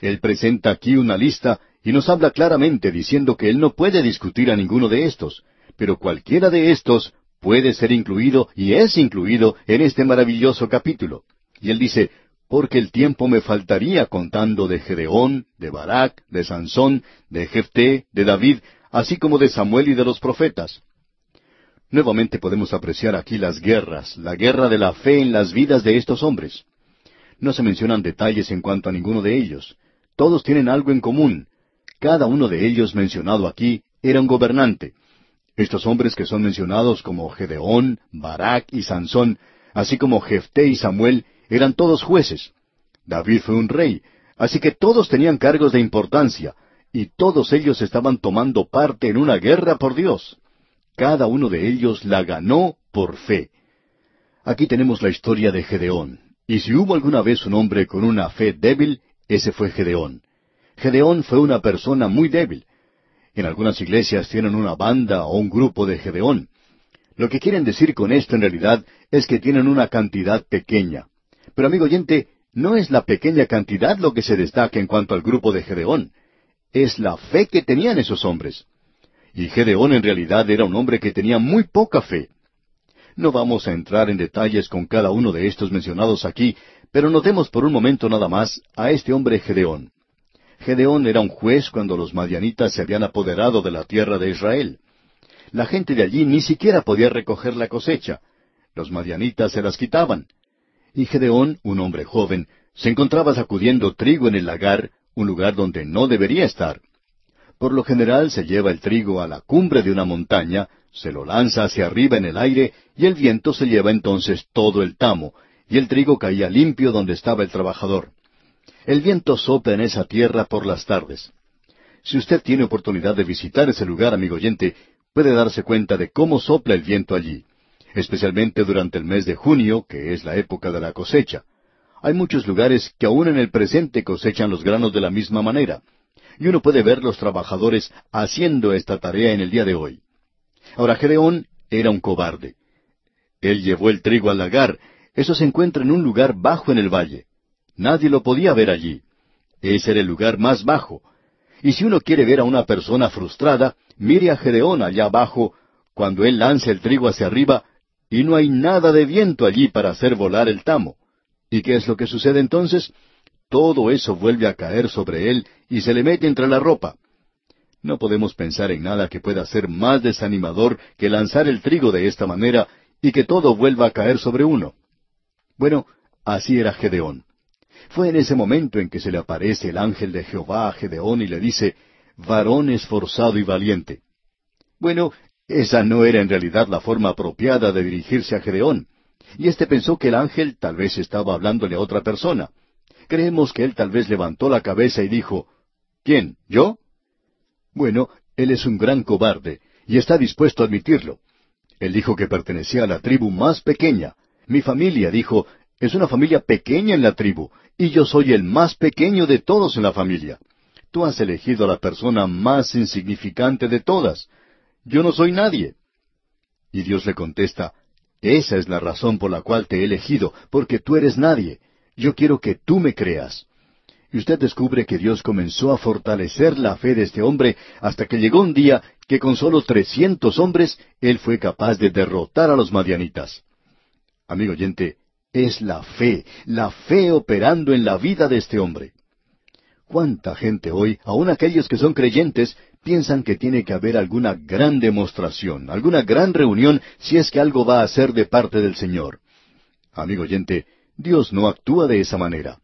Él presenta aquí una lista y nos habla claramente diciendo que él no puede discutir a ninguno de estos, pero cualquiera de estos puede ser incluido y es incluido en este maravilloso capítulo. Y él dice, porque el tiempo me faltaría contando de Gedeón, de Barak, de Sansón, de Jefté, de David, así como de Samuel y de los profetas. Nuevamente podemos apreciar aquí las guerras, la guerra de la fe en las vidas de estos hombres. No se mencionan detalles en cuanto a ninguno de ellos. Todos tienen algo en común. Cada uno de ellos mencionado aquí era un gobernante. Estos hombres que son mencionados como Gedeón, Barak y Sansón, así como Jefté y Samuel, eran todos jueces. David fue un rey, así que todos tenían cargos de importancia, y todos ellos estaban tomando parte en una guerra por Dios. Cada uno de ellos la ganó por fe. Aquí tenemos la historia de Gedeón. Y si hubo alguna vez un hombre con una fe débil, ese fue Gedeón. Gedeón fue una persona muy débil. En algunas iglesias tienen una banda o un grupo de Gedeón. Lo que quieren decir con esto en realidad es que tienen una cantidad pequeña. Pero amigo oyente, no es la pequeña cantidad lo que se destaca en cuanto al grupo de Gedeón. Es la fe que tenían esos hombres. Y Gedeón en realidad era un hombre que tenía muy poca fe. No vamos a entrar en detalles con cada uno de estos mencionados aquí, pero notemos por un momento nada más a este hombre Gedeón. Gedeón era un juez cuando los madianitas se habían apoderado de la tierra de Israel. La gente de allí ni siquiera podía recoger la cosecha. Los madianitas se las quitaban. Y Gedeón, un hombre joven, se encontraba sacudiendo trigo en el lagar, un lugar donde no debería estar. Por lo general se lleva el trigo a la cumbre de una montaña, se lo lanza hacia arriba en el aire y el viento se lleva entonces todo el tamo, y el trigo caía limpio donde estaba el trabajador. El viento sopla en esa tierra por las tardes. Si usted tiene oportunidad de visitar ese lugar, amigo oyente, puede darse cuenta de cómo sopla el viento allí, especialmente durante el mes de junio, que es la época de la cosecha. Hay muchos lugares que aún en el presente cosechan los granos de la misma manera, y uno puede ver los trabajadores haciendo esta tarea en el día de hoy. Ahora, Gedeón era un cobarde. Él llevó el trigo al lagar. Eso se encuentra en un lugar bajo en el valle. Nadie lo podía ver allí. Ese era el lugar más bajo. Y si uno quiere ver a una persona frustrada, mire a Gedeón allá abajo, cuando él lanza el trigo hacia arriba, y no hay nada de viento allí para hacer volar el tamo. ¿Y qué es lo que sucede entonces? Todo eso vuelve a caer sobre él y se le mete entre la ropa. No podemos pensar en nada que pueda ser más desanimador que lanzar el trigo de esta manera y que todo vuelva a caer sobre uno. Bueno, así era Gedeón. Fue en ese momento en que se le aparece el ángel de Jehová a Gedeón y le dice, varón esforzado y valiente. Bueno, esa no era en realidad la forma apropiada de dirigirse a Gedeón. Y éste pensó que el ángel tal vez estaba hablándole a otra persona. Creemos que él tal vez levantó la cabeza y dijo, ¿Quién? ¿Yo? Bueno, él es un gran cobarde, y está dispuesto a admitirlo. Él dijo que pertenecía a la tribu más pequeña. Mi familia, dijo, es una familia pequeña en la tribu, y yo soy el más pequeño de todos en la familia. Tú has elegido a la persona más insignificante de todas. Yo no soy nadie. Y Dios le contesta, esa es la razón por la cual te he elegido, porque tú eres nadie. Yo quiero que tú me creas. Y usted descubre que Dios comenzó a fortalecer la fe de este hombre hasta que llegó un día que con solo trescientos hombres él fue capaz de derrotar a los madianitas. Amigo oyente, es la fe, la fe operando en la vida de este hombre. ¿Cuánta gente hoy, aun aquellos que son creyentes, piensan que tiene que haber alguna gran demostración, alguna gran reunión si es que algo va a ser de parte del Señor? Amigo oyente, Dios no actúa de esa manera.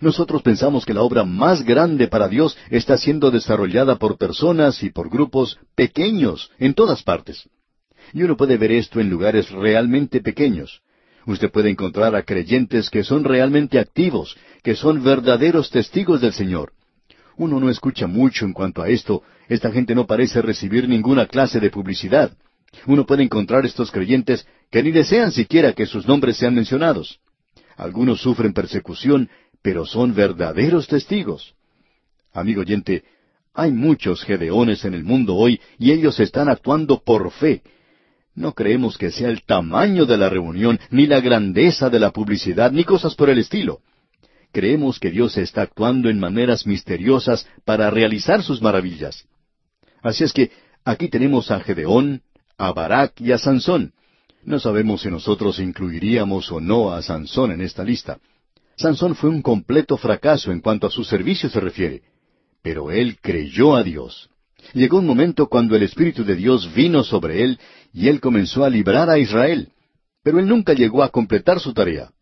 Nosotros pensamos que la obra más grande para Dios está siendo desarrollada por personas y por grupos pequeños en todas partes. Y uno puede ver esto en lugares realmente pequeños. Usted puede encontrar a creyentes que son realmente activos, que son verdaderos testigos del Señor. Uno no escucha mucho en cuanto a esto, esta gente no parece recibir ninguna clase de publicidad. Uno puede encontrar estos creyentes que ni desean siquiera que sus nombres sean mencionados. Algunos sufren persecución pero son verdaderos testigos. Amigo oyente, hay muchos gedeones en el mundo hoy y ellos están actuando por fe. No creemos que sea el tamaño de la reunión, ni la grandeza de la publicidad, ni cosas por el estilo. Creemos que Dios está actuando en maneras misteriosas para realizar sus maravillas. Así es que aquí tenemos a Gedeón, a Barak y a Sansón. No sabemos si nosotros incluiríamos o no a Sansón en esta lista. Sansón fue un completo fracaso en cuanto a su servicio se refiere, pero él creyó a Dios. Llegó un momento cuando el Espíritu de Dios vino sobre él y él comenzó a librar a Israel, pero él nunca llegó a completar su tarea.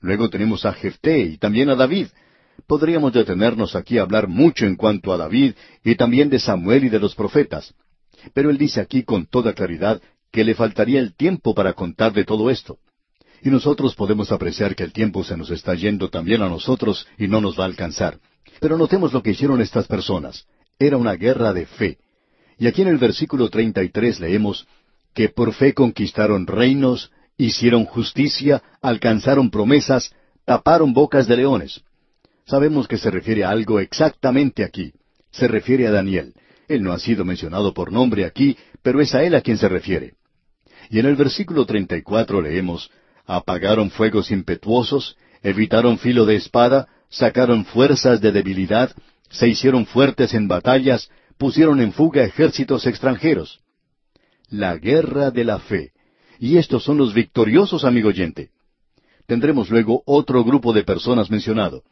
Luego tenemos a Jefté y también a David. Podríamos detenernos aquí a hablar mucho en cuanto a David y también de Samuel y de los profetas. Pero él dice aquí con toda claridad que le faltaría el tiempo para contar de todo esto. Y nosotros podemos apreciar que el tiempo se nos está yendo también a nosotros y no nos va a alcanzar. Pero notemos lo que hicieron estas personas. Era una guerra de fe. Y aquí en el versículo 33 leemos, que por fe conquistaron reinos, hicieron justicia, alcanzaron promesas, taparon bocas de leones. Sabemos que se refiere a algo exactamente aquí. Se refiere a Daniel. Él no ha sido mencionado por nombre aquí, pero es a él a quien se refiere. Y en el versículo 34 leemos, apagaron fuegos impetuosos, evitaron filo de espada, sacaron fuerzas de debilidad, se hicieron fuertes en batallas, pusieron en fuga ejércitos extranjeros. La guerra de la fe. Y estos son los victoriosos, amigo oyente. Tendremos luego otro grupo de personas mencionado.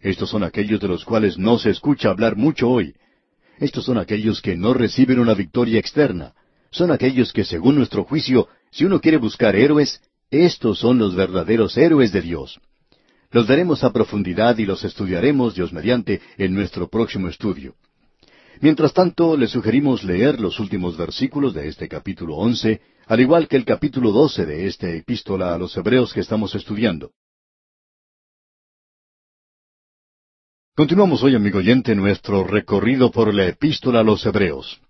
Estos son aquellos de los cuales no se escucha hablar mucho hoy. Estos son aquellos que no reciben una victoria externa. Son aquellos que, según nuestro juicio, si uno quiere buscar héroes, estos son los verdaderos héroes de Dios. Los daremos a profundidad y los estudiaremos, Dios mediante, en nuestro próximo estudio. Mientras tanto, le sugerimos leer los últimos versículos de este capítulo once, al igual que el capítulo doce de esta epístola a los hebreos que estamos estudiando. Continuamos hoy, amigo oyente, nuestro recorrido por la epístola a los hebreos.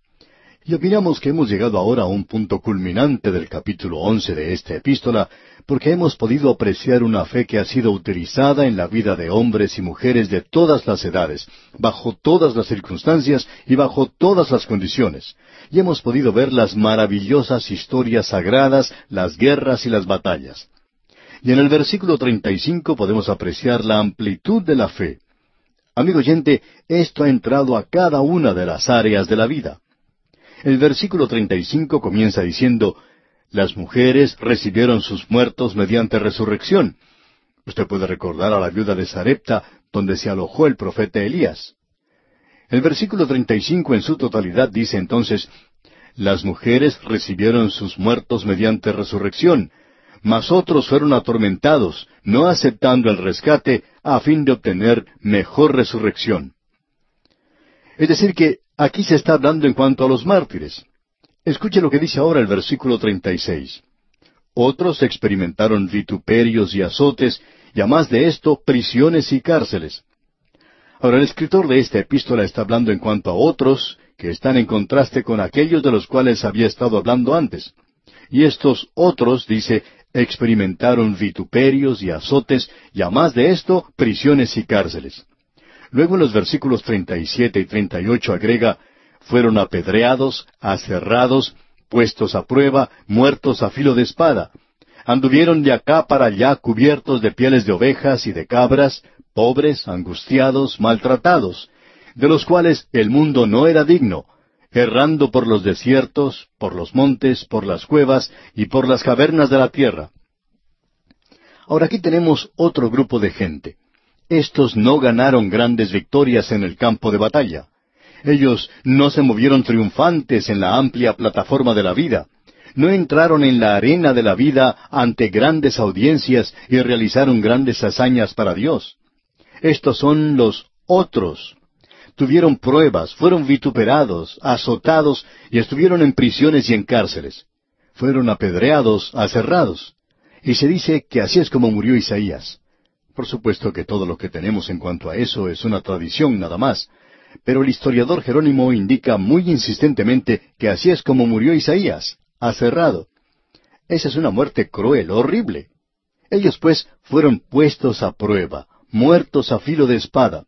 Y opinamos que hemos llegado ahora a un punto culminante del capítulo once de esta epístola, porque hemos podido apreciar una fe que ha sido utilizada en la vida de hombres y mujeres de todas las edades, bajo todas las circunstancias y bajo todas las condiciones. Y hemos podido ver las maravillosas historias sagradas, las guerras y las batallas. Y en el versículo treinta y cinco podemos apreciar la amplitud de la fe. Amigo oyente, esto ha entrado a cada una de las áreas de la vida. El versículo 35 comienza diciendo, las mujeres recibieron sus muertos mediante resurrección. Usted puede recordar a la viuda de Sarepta, donde se alojó el profeta Elías. El versículo 35 en su totalidad dice entonces, las mujeres recibieron sus muertos mediante resurrección, mas otros fueron atormentados, no aceptando el rescate a fin de obtener mejor resurrección. Es decir, que Aquí se está hablando en cuanto a los mártires. Escuche lo que dice ahora el versículo 36. Otros experimentaron vituperios y azotes, y a más de esto, prisiones y cárceles. Ahora, el escritor de esta epístola está hablando en cuanto a otros que están en contraste con aquellos de los cuales había estado hablando antes. Y estos otros, dice, experimentaron vituperios y azotes, y a más de esto, prisiones y cárceles. Luego en los versículos 37 y 38 agrega, fueron apedreados, aserrados, puestos a prueba, muertos a filo de espada. Anduvieron de acá para allá cubiertos de pieles de ovejas y de cabras, pobres, angustiados, maltratados, de los cuales el mundo no era digno, errando por los desiertos, por los montes, por las cuevas y por las cavernas de la tierra. Ahora aquí tenemos otro grupo de gente. Estos no ganaron grandes victorias en el campo de batalla. Ellos no se movieron triunfantes en la amplia plataforma de la vida. No entraron en la arena de la vida ante grandes audiencias y realizaron grandes hazañas para Dios. Estos son los otros. Tuvieron pruebas, fueron vituperados, azotados y estuvieron en prisiones y en cárceles. Fueron apedreados, aserrados. Y se dice que así es como murió Isaías. Por supuesto que todo lo que tenemos en cuanto a eso es una tradición nada más, pero el historiador Jerónimo indica muy insistentemente que así es como murió Isaías, aserrado. Esa es una muerte cruel, horrible. Ellos pues fueron puestos a prueba, muertos a filo de espada.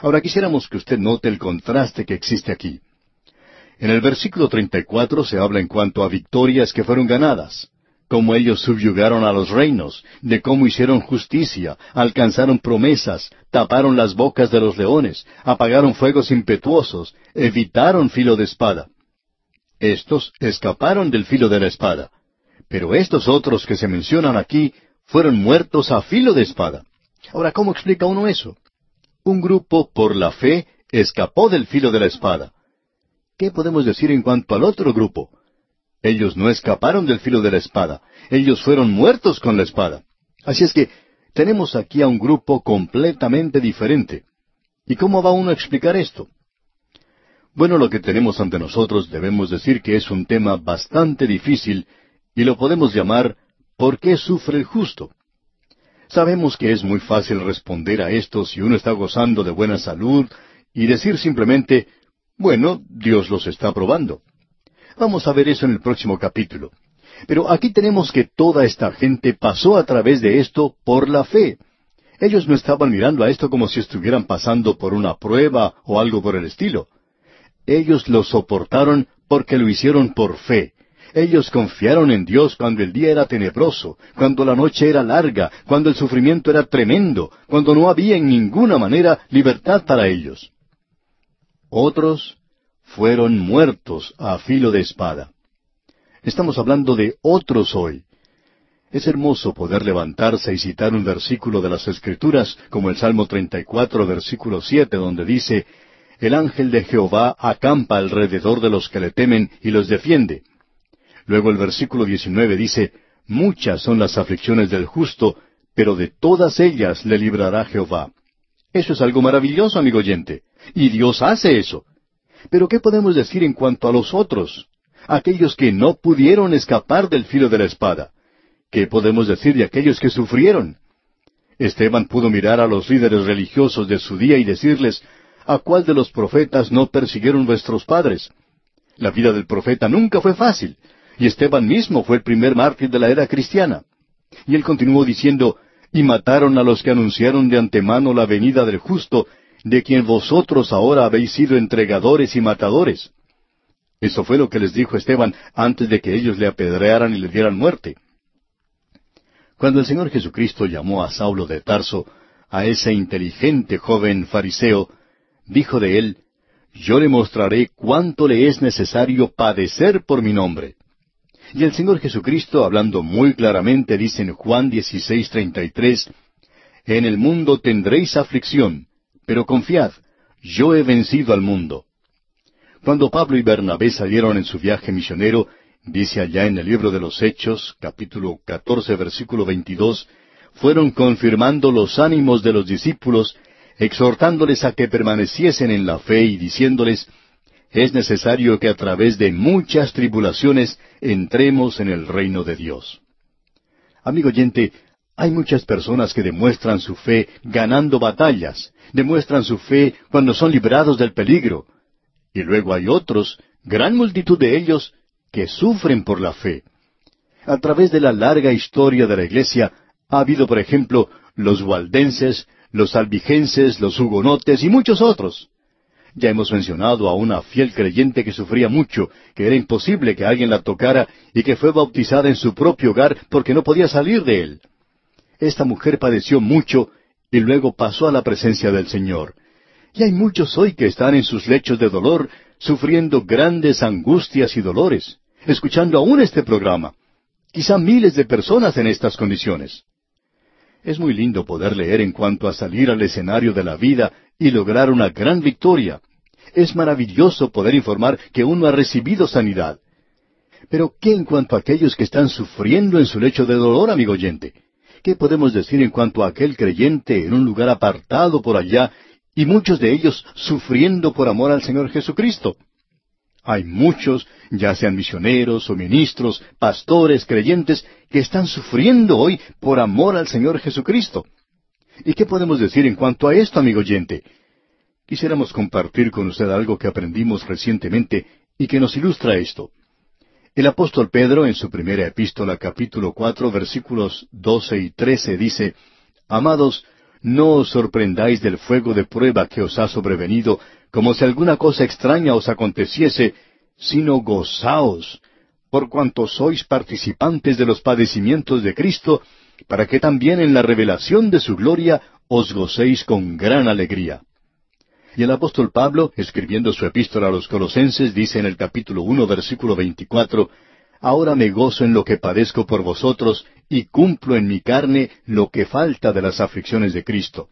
Ahora quisiéramos que usted note el contraste que existe aquí. En el versículo 34 se habla en cuanto a victorias que fueron ganadas cómo ellos subyugaron a los reinos, de cómo hicieron justicia, alcanzaron promesas, taparon las bocas de los leones, apagaron fuegos impetuosos, evitaron filo de espada. Estos escaparon del filo de la espada, pero estos otros que se mencionan aquí fueron muertos a filo de espada. Ahora, ¿cómo explica uno eso? Un grupo por la fe escapó del filo de la espada. ¿Qué podemos decir en cuanto al otro grupo? Ellos no escaparon del filo de la espada, ellos fueron muertos con la espada. Así es que tenemos aquí a un grupo completamente diferente. ¿Y cómo va uno a explicar esto? Bueno, lo que tenemos ante nosotros debemos decir que es un tema bastante difícil y lo podemos llamar ¿por qué sufre el justo? Sabemos que es muy fácil responder a esto si uno está gozando de buena salud y decir simplemente, bueno, Dios los está probando. Vamos a ver eso en el próximo capítulo. Pero aquí tenemos que toda esta gente pasó a través de esto por la fe. Ellos no estaban mirando a esto como si estuvieran pasando por una prueba o algo por el estilo. Ellos lo soportaron porque lo hicieron por fe. Ellos confiaron en Dios cuando el día era tenebroso, cuando la noche era larga, cuando el sufrimiento era tremendo, cuando no había en ninguna manera libertad para ellos. Otros fueron muertos a filo de espada. Estamos hablando de otros hoy. Es hermoso poder levantarse y citar un versículo de las Escrituras, como el Salmo 34, versículo 7, donde dice, El ángel de Jehová acampa alrededor de los que le temen y los defiende. Luego el versículo 19 dice, Muchas son las aflicciones del justo, pero de todas ellas le librará Jehová. Eso es algo maravilloso, amigo oyente. Y Dios hace eso. Pero ¿qué podemos decir en cuanto a los otros? Aquellos que no pudieron escapar del filo de la espada. ¿Qué podemos decir de aquellos que sufrieron? Esteban pudo mirar a los líderes religiosos de su día y decirles, ¿a cuál de los profetas no persiguieron vuestros padres? La vida del profeta nunca fue fácil, y Esteban mismo fue el primer mártir de la era cristiana. Y él continuó diciendo, y mataron a los que anunciaron de antemano la venida del justo de quien vosotros ahora habéis sido entregadores y matadores. Eso fue lo que les dijo Esteban antes de que ellos le apedrearan y le dieran muerte. Cuando el Señor Jesucristo llamó a Saulo de Tarso, a ese inteligente joven fariseo, dijo de él, Yo le mostraré cuánto le es necesario padecer por mi nombre. Y el Señor Jesucristo, hablando muy claramente, dice en Juan 16:33, En el mundo tendréis aflicción, pero confiad, yo he vencido al mundo. Cuando Pablo y Bernabé salieron en su viaje misionero, dice allá en el libro de los Hechos, capítulo 14, versículo 22, fueron confirmando los ánimos de los discípulos, exhortándoles a que permaneciesen en la fe y diciéndoles, es necesario que a través de muchas tribulaciones entremos en el reino de Dios. Amigo oyente, hay muchas personas que demuestran su fe ganando batallas, demuestran su fe cuando son librados del peligro. Y luego hay otros, gran multitud de ellos, que sufren por la fe. A través de la larga historia de la Iglesia ha habido, por ejemplo, los waldenses, los albigenses, los hugonotes y muchos otros. Ya hemos mencionado a una fiel creyente que sufría mucho, que era imposible que alguien la tocara y que fue bautizada en su propio hogar porque no podía salir de él. Esta mujer padeció mucho y luego pasó a la presencia del Señor. Y hay muchos hoy que están en sus lechos de dolor, sufriendo grandes angustias y dolores, escuchando aún este programa. Quizá miles de personas en estas condiciones. Es muy lindo poder leer en cuanto a salir al escenario de la vida y lograr una gran victoria. Es maravilloso poder informar que uno ha recibido sanidad. Pero ¿qué en cuanto a aquellos que están sufriendo en su lecho de dolor, amigo oyente? ¿Qué podemos decir en cuanto a aquel creyente en un lugar apartado por allá y muchos de ellos sufriendo por amor al Señor Jesucristo? Hay muchos, ya sean misioneros o ministros, pastores, creyentes, que están sufriendo hoy por amor al Señor Jesucristo. ¿Y qué podemos decir en cuanto a esto, amigo oyente? Quisiéramos compartir con usted algo que aprendimos recientemente y que nos ilustra esto. El apóstol Pedro en su primera epístola capítulo cuatro versículos doce y trece dice, Amados, no os sorprendáis del fuego de prueba que os ha sobrevenido, como si alguna cosa extraña os aconteciese, sino gozaos, por cuanto sois participantes de los padecimientos de Cristo, para que también en la revelación de su gloria os gocéis con gran alegría. Y el apóstol Pablo, escribiendo su epístola a los colosenses, dice en el capítulo uno, versículo veinticuatro, Ahora me gozo en lo que padezco por vosotros y cumplo en mi carne lo que falta de las aflicciones de Cristo.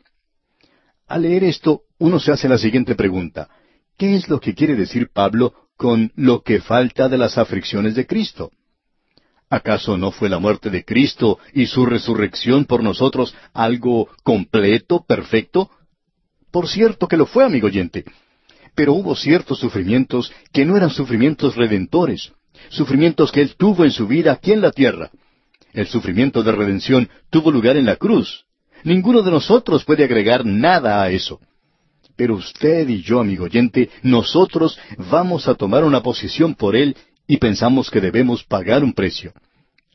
Al leer esto, uno se hace la siguiente pregunta. ¿Qué es lo que quiere decir Pablo con lo que falta de las aflicciones de Cristo? ¿Acaso no fue la muerte de Cristo y su resurrección por nosotros algo completo, perfecto, por cierto que lo fue, amigo oyente. Pero hubo ciertos sufrimientos que no eran sufrimientos redentores, sufrimientos que él tuvo en su vida aquí en la tierra. El sufrimiento de redención tuvo lugar en la cruz. Ninguno de nosotros puede agregar nada a eso. Pero usted y yo, amigo oyente, nosotros vamos a tomar una posición por él y pensamos que debemos pagar un precio.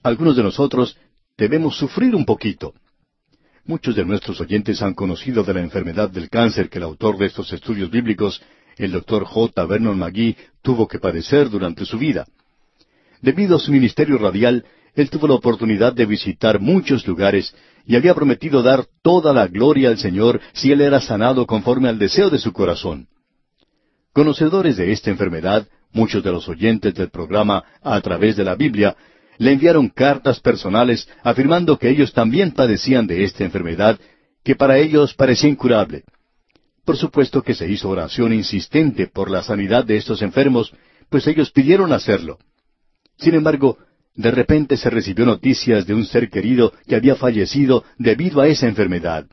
Algunos de nosotros debemos sufrir un poquito. Muchos de nuestros oyentes han conocido de la enfermedad del cáncer que el autor de estos estudios bíblicos, el doctor J. Vernon McGee, tuvo que padecer durante su vida. Debido a su ministerio radial, él tuvo la oportunidad de visitar muchos lugares y había prometido dar toda la gloria al Señor si él era sanado conforme al deseo de su corazón. Conocedores de esta enfermedad, muchos de los oyentes del programa a través de la Biblia le enviaron cartas personales afirmando que ellos también padecían de esta enfermedad que para ellos parecía incurable. Por supuesto que se hizo oración insistente por la sanidad de estos enfermos, pues ellos pidieron hacerlo. Sin embargo, de repente se recibió noticias de un ser querido que había fallecido debido a esa enfermedad.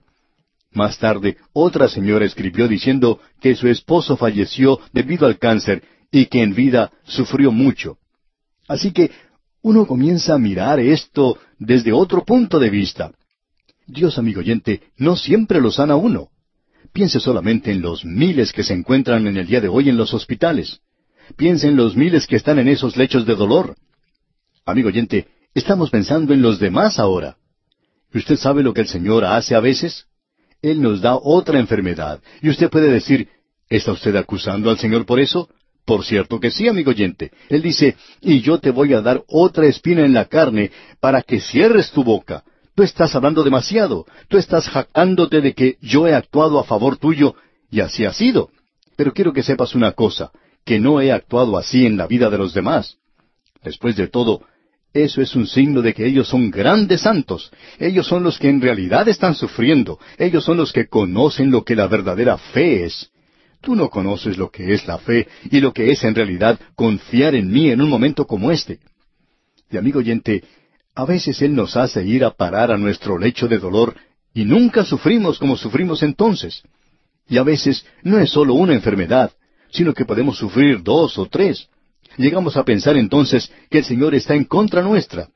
Más tarde, otra señora escribió diciendo que su esposo falleció debido al cáncer y que en vida sufrió mucho. Así que uno comienza a mirar esto desde otro punto de vista. Dios, amigo oyente, no siempre lo sana uno. Piense solamente en los miles que se encuentran en el día de hoy en los hospitales. Piense en los miles que están en esos lechos de dolor. Amigo oyente, estamos pensando en los demás ahora. usted sabe lo que el Señor hace a veces? Él nos da otra enfermedad. Y usted puede decir, ¿está usted acusando al Señor por eso? Por cierto que sí, amigo oyente. Él dice, y yo te voy a dar otra espina en la carne para que cierres tu boca. Tú estás hablando demasiado. Tú estás jactándote de que yo he actuado a favor tuyo, y así ha sido. Pero quiero que sepas una cosa, que no he actuado así en la vida de los demás. Después de todo, eso es un signo de que ellos son grandes santos. Ellos son los que en realidad están sufriendo. Ellos son los que conocen lo que la verdadera fe es. Tú no conoces lo que es la fe y lo que es en realidad confiar en mí en un momento como este. Y amigo oyente, a veces Él nos hace ir a parar a nuestro lecho de dolor y nunca sufrimos como sufrimos entonces. Y a veces no es solo una enfermedad, sino que podemos sufrir dos o tres. Llegamos a pensar entonces que el Señor está en contra nuestra,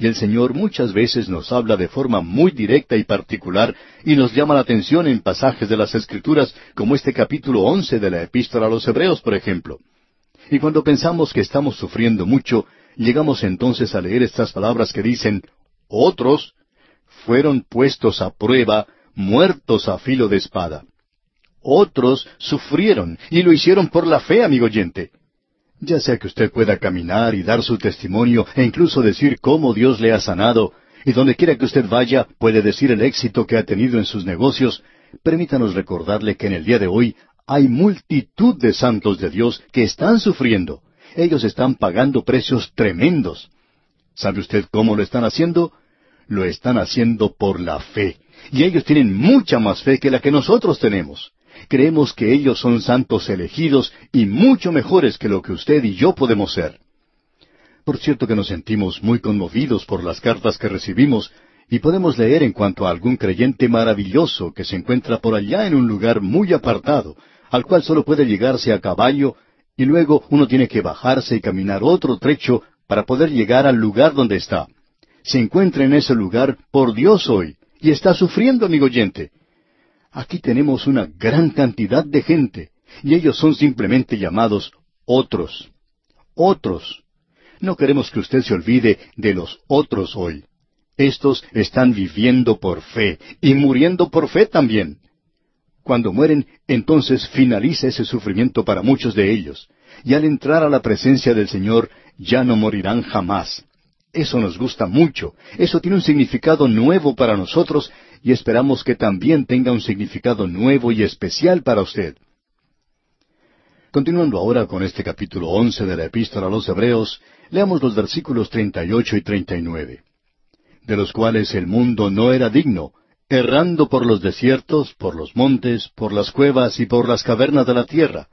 y el Señor muchas veces nos habla de forma muy directa y particular y nos llama la atención en pasajes de las Escrituras como este capítulo once de la Epístola a los Hebreos, por ejemplo. Y cuando pensamos que estamos sufriendo mucho, llegamos entonces a leer estas palabras que dicen, otros fueron puestos a prueba, muertos a filo de espada. Otros sufrieron y lo hicieron por la fe, amigo oyente. Ya sea que usted pueda caminar y dar su testimonio e incluso decir cómo Dios le ha sanado, y donde quiera que usted vaya puede decir el éxito que ha tenido en sus negocios, permítanos recordarle que en el día de hoy hay multitud de santos de Dios que están sufriendo. Ellos están pagando precios tremendos. ¿Sabe usted cómo lo están haciendo? Lo están haciendo por la fe. Y ellos tienen mucha más fe que la que nosotros tenemos. Creemos que ellos son santos elegidos y mucho mejores que lo que usted y yo podemos ser. Por cierto que nos sentimos muy conmovidos por las cartas que recibimos y podemos leer en cuanto a algún creyente maravilloso que se encuentra por allá en un lugar muy apartado, al cual solo puede llegarse a caballo y luego uno tiene que bajarse y caminar otro trecho para poder llegar al lugar donde está. Se encuentra en ese lugar por Dios hoy y está sufriendo, amigo oyente. Aquí tenemos una gran cantidad de gente, y ellos son simplemente llamados otros. Otros. No queremos que usted se olvide de los otros hoy. Estos están viviendo por fe y muriendo por fe también. Cuando mueren, entonces finaliza ese sufrimiento para muchos de ellos. Y al entrar a la presencia del Señor, ya no morirán jamás. Eso nos gusta mucho. Eso tiene un significado nuevo para nosotros y esperamos que también tenga un significado nuevo y especial para usted. Continuando ahora con este capítulo once de la Epístola a los Hebreos, leamos los versículos treinta y ocho y treinta y nueve, de los cuales el mundo no era digno, errando por los desiertos, por los montes, por las cuevas y por las cavernas de la tierra.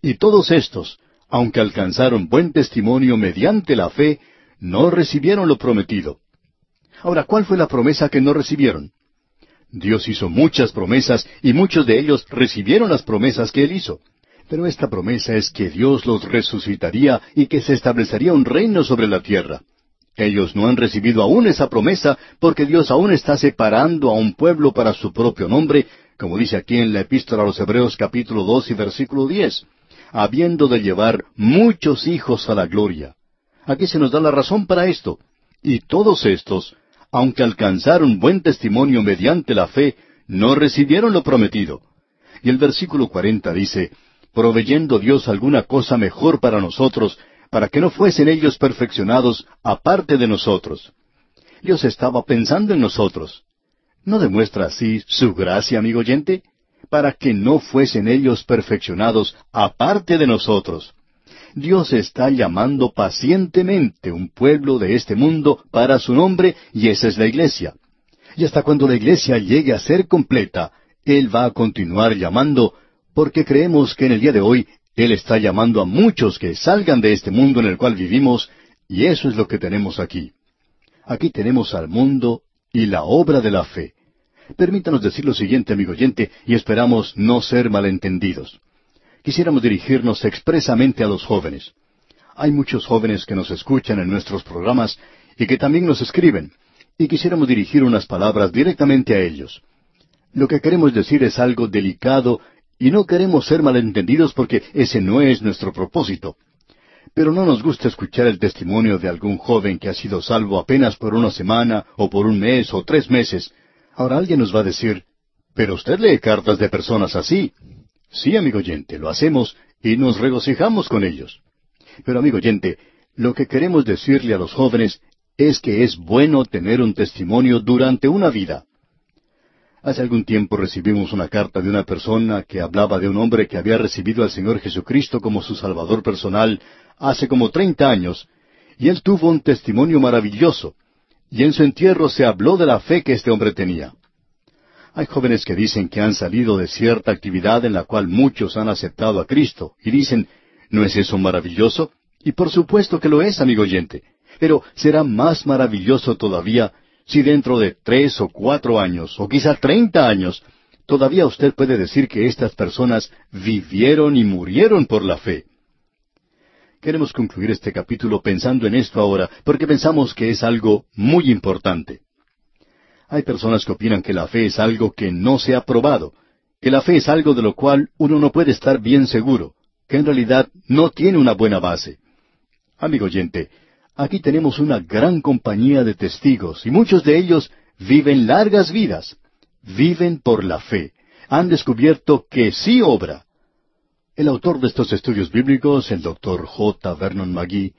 Y todos estos, aunque alcanzaron buen testimonio mediante la fe, no recibieron lo prometido. Ahora, ¿cuál fue la promesa que no recibieron? Dios hizo muchas promesas y muchos de ellos recibieron las promesas que Él hizo. Pero esta promesa es que Dios los resucitaría y que se establecería un reino sobre la tierra. Ellos no han recibido aún esa promesa porque Dios aún está separando a un pueblo para su propio nombre, como dice aquí en la epístola a los Hebreos capítulo dos y versículo 10, habiendo de llevar muchos hijos a la gloria. Aquí se nos da la razón para esto. Y todos estos aunque alcanzaron buen testimonio mediante la fe, no recibieron lo prometido. Y el versículo cuarenta dice, proveyendo Dios alguna cosa mejor para nosotros, para que no fuesen ellos perfeccionados aparte de nosotros. Dios estaba pensando en nosotros. ¿No demuestra así su gracia, amigo oyente? Para que no fuesen ellos perfeccionados aparte de nosotros. Dios está llamando pacientemente un pueblo de este mundo para su nombre y esa es la iglesia. Y hasta cuando la iglesia llegue a ser completa, Él va a continuar llamando porque creemos que en el día de hoy Él está llamando a muchos que salgan de este mundo en el cual vivimos y eso es lo que tenemos aquí. Aquí tenemos al mundo y la obra de la fe. Permítanos decir lo siguiente, amigo oyente, y esperamos no ser malentendidos quisiéramos dirigirnos expresamente a los jóvenes. Hay muchos jóvenes que nos escuchan en nuestros programas y que también nos escriben, y quisiéramos dirigir unas palabras directamente a ellos. Lo que queremos decir es algo delicado y no queremos ser malentendidos porque ese no es nuestro propósito. Pero no nos gusta escuchar el testimonio de algún joven que ha sido salvo apenas por una semana o por un mes o tres meses. Ahora alguien nos va a decir, pero usted lee cartas de personas así. Sí, amigo oyente, lo hacemos y nos regocijamos con ellos. Pero, amigo oyente, lo que queremos decirle a los jóvenes es que es bueno tener un testimonio durante una vida. Hace algún tiempo recibimos una carta de una persona que hablaba de un hombre que había recibido al Señor Jesucristo como su Salvador personal hace como treinta años, y él tuvo un testimonio maravilloso, y en su entierro se habló de la fe que este hombre tenía. Hay jóvenes que dicen que han salido de cierta actividad en la cual muchos han aceptado a Cristo y dicen, ¿no es eso maravilloso? Y por supuesto que lo es, amigo oyente. Pero será más maravilloso todavía si dentro de tres o cuatro años, o quizá treinta años, todavía usted puede decir que estas personas vivieron y murieron por la fe. Queremos concluir este capítulo pensando en esto ahora, porque pensamos que es algo muy importante. Hay personas que opinan que la fe es algo que no se ha probado, que la fe es algo de lo cual uno no puede estar bien seguro, que en realidad no tiene una buena base. Amigo oyente, aquí tenemos una gran compañía de testigos y muchos de ellos viven largas vidas, viven por la fe, han descubierto que sí obra. El autor de estos estudios bíblicos, el doctor J. Vernon McGee,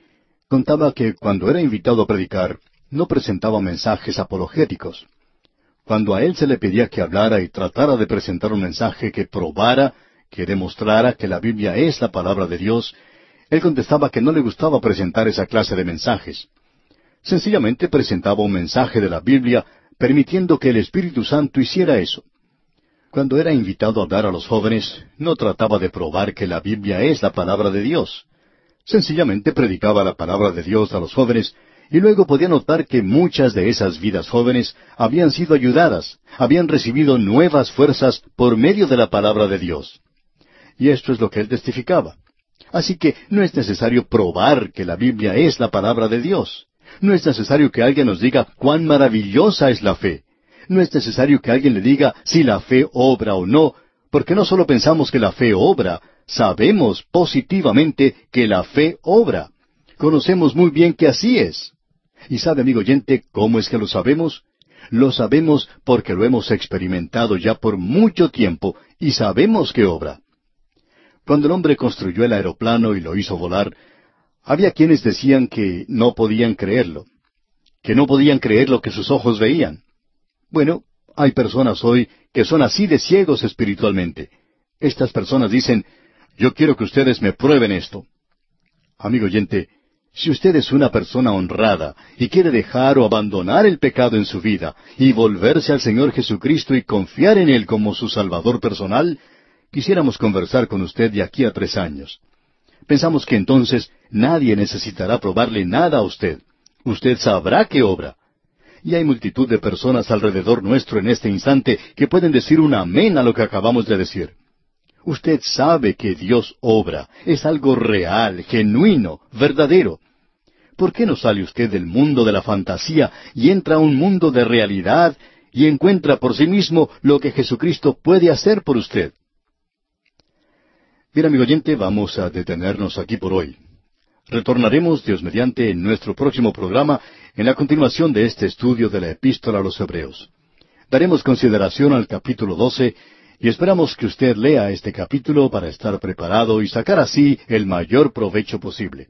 contaba que cuando era invitado a predicar, no presentaba mensajes apologéticos cuando a él se le pedía que hablara y tratara de presentar un mensaje que probara, que demostrara que la Biblia es la palabra de Dios, él contestaba que no le gustaba presentar esa clase de mensajes. Sencillamente presentaba un mensaje de la Biblia permitiendo que el Espíritu Santo hiciera eso. Cuando era invitado a dar a los jóvenes, no trataba de probar que la Biblia es la palabra de Dios. Sencillamente predicaba la palabra de Dios a los jóvenes y luego podía notar que muchas de esas vidas jóvenes habían sido ayudadas, habían recibido nuevas fuerzas por medio de la palabra de Dios. Y esto es lo que él testificaba. Así que no es necesario probar que la Biblia es la palabra de Dios. No es necesario que alguien nos diga cuán maravillosa es la fe. No es necesario que alguien le diga si la fe obra o no, porque no solo pensamos que la fe obra, sabemos positivamente que la fe obra. Conocemos muy bien que así es. Y sabe, amigo oyente, ¿cómo es que lo sabemos? Lo sabemos porque lo hemos experimentado ya por mucho tiempo y sabemos que obra. Cuando el hombre construyó el aeroplano y lo hizo volar, había quienes decían que no podían creerlo, que no podían creer lo que sus ojos veían. Bueno, hay personas hoy que son así de ciegos espiritualmente. Estas personas dicen, yo quiero que ustedes me prueben esto. Amigo oyente, si usted es una persona honrada y quiere dejar o abandonar el pecado en su vida y volverse al Señor Jesucristo y confiar en Él como su Salvador personal, quisiéramos conversar con usted de aquí a tres años. Pensamos que entonces nadie necesitará probarle nada a usted. Usted sabrá que obra. Y hay multitud de personas alrededor nuestro en este instante que pueden decir un amén a lo que acabamos de decir. Usted sabe que Dios obra. Es algo real, genuino, verdadero. ¿Por qué no sale usted del mundo de la fantasía y entra a un mundo de realidad y encuentra por sí mismo lo que Jesucristo puede hacer por usted? Bien, amigo oyente, vamos a detenernos aquí por hoy. Retornaremos, Dios mediante, en nuestro próximo programa en la continuación de este estudio de la epístola a los Hebreos. Daremos consideración al capítulo 12 y esperamos que usted lea este capítulo para estar preparado y sacar así el mayor provecho posible.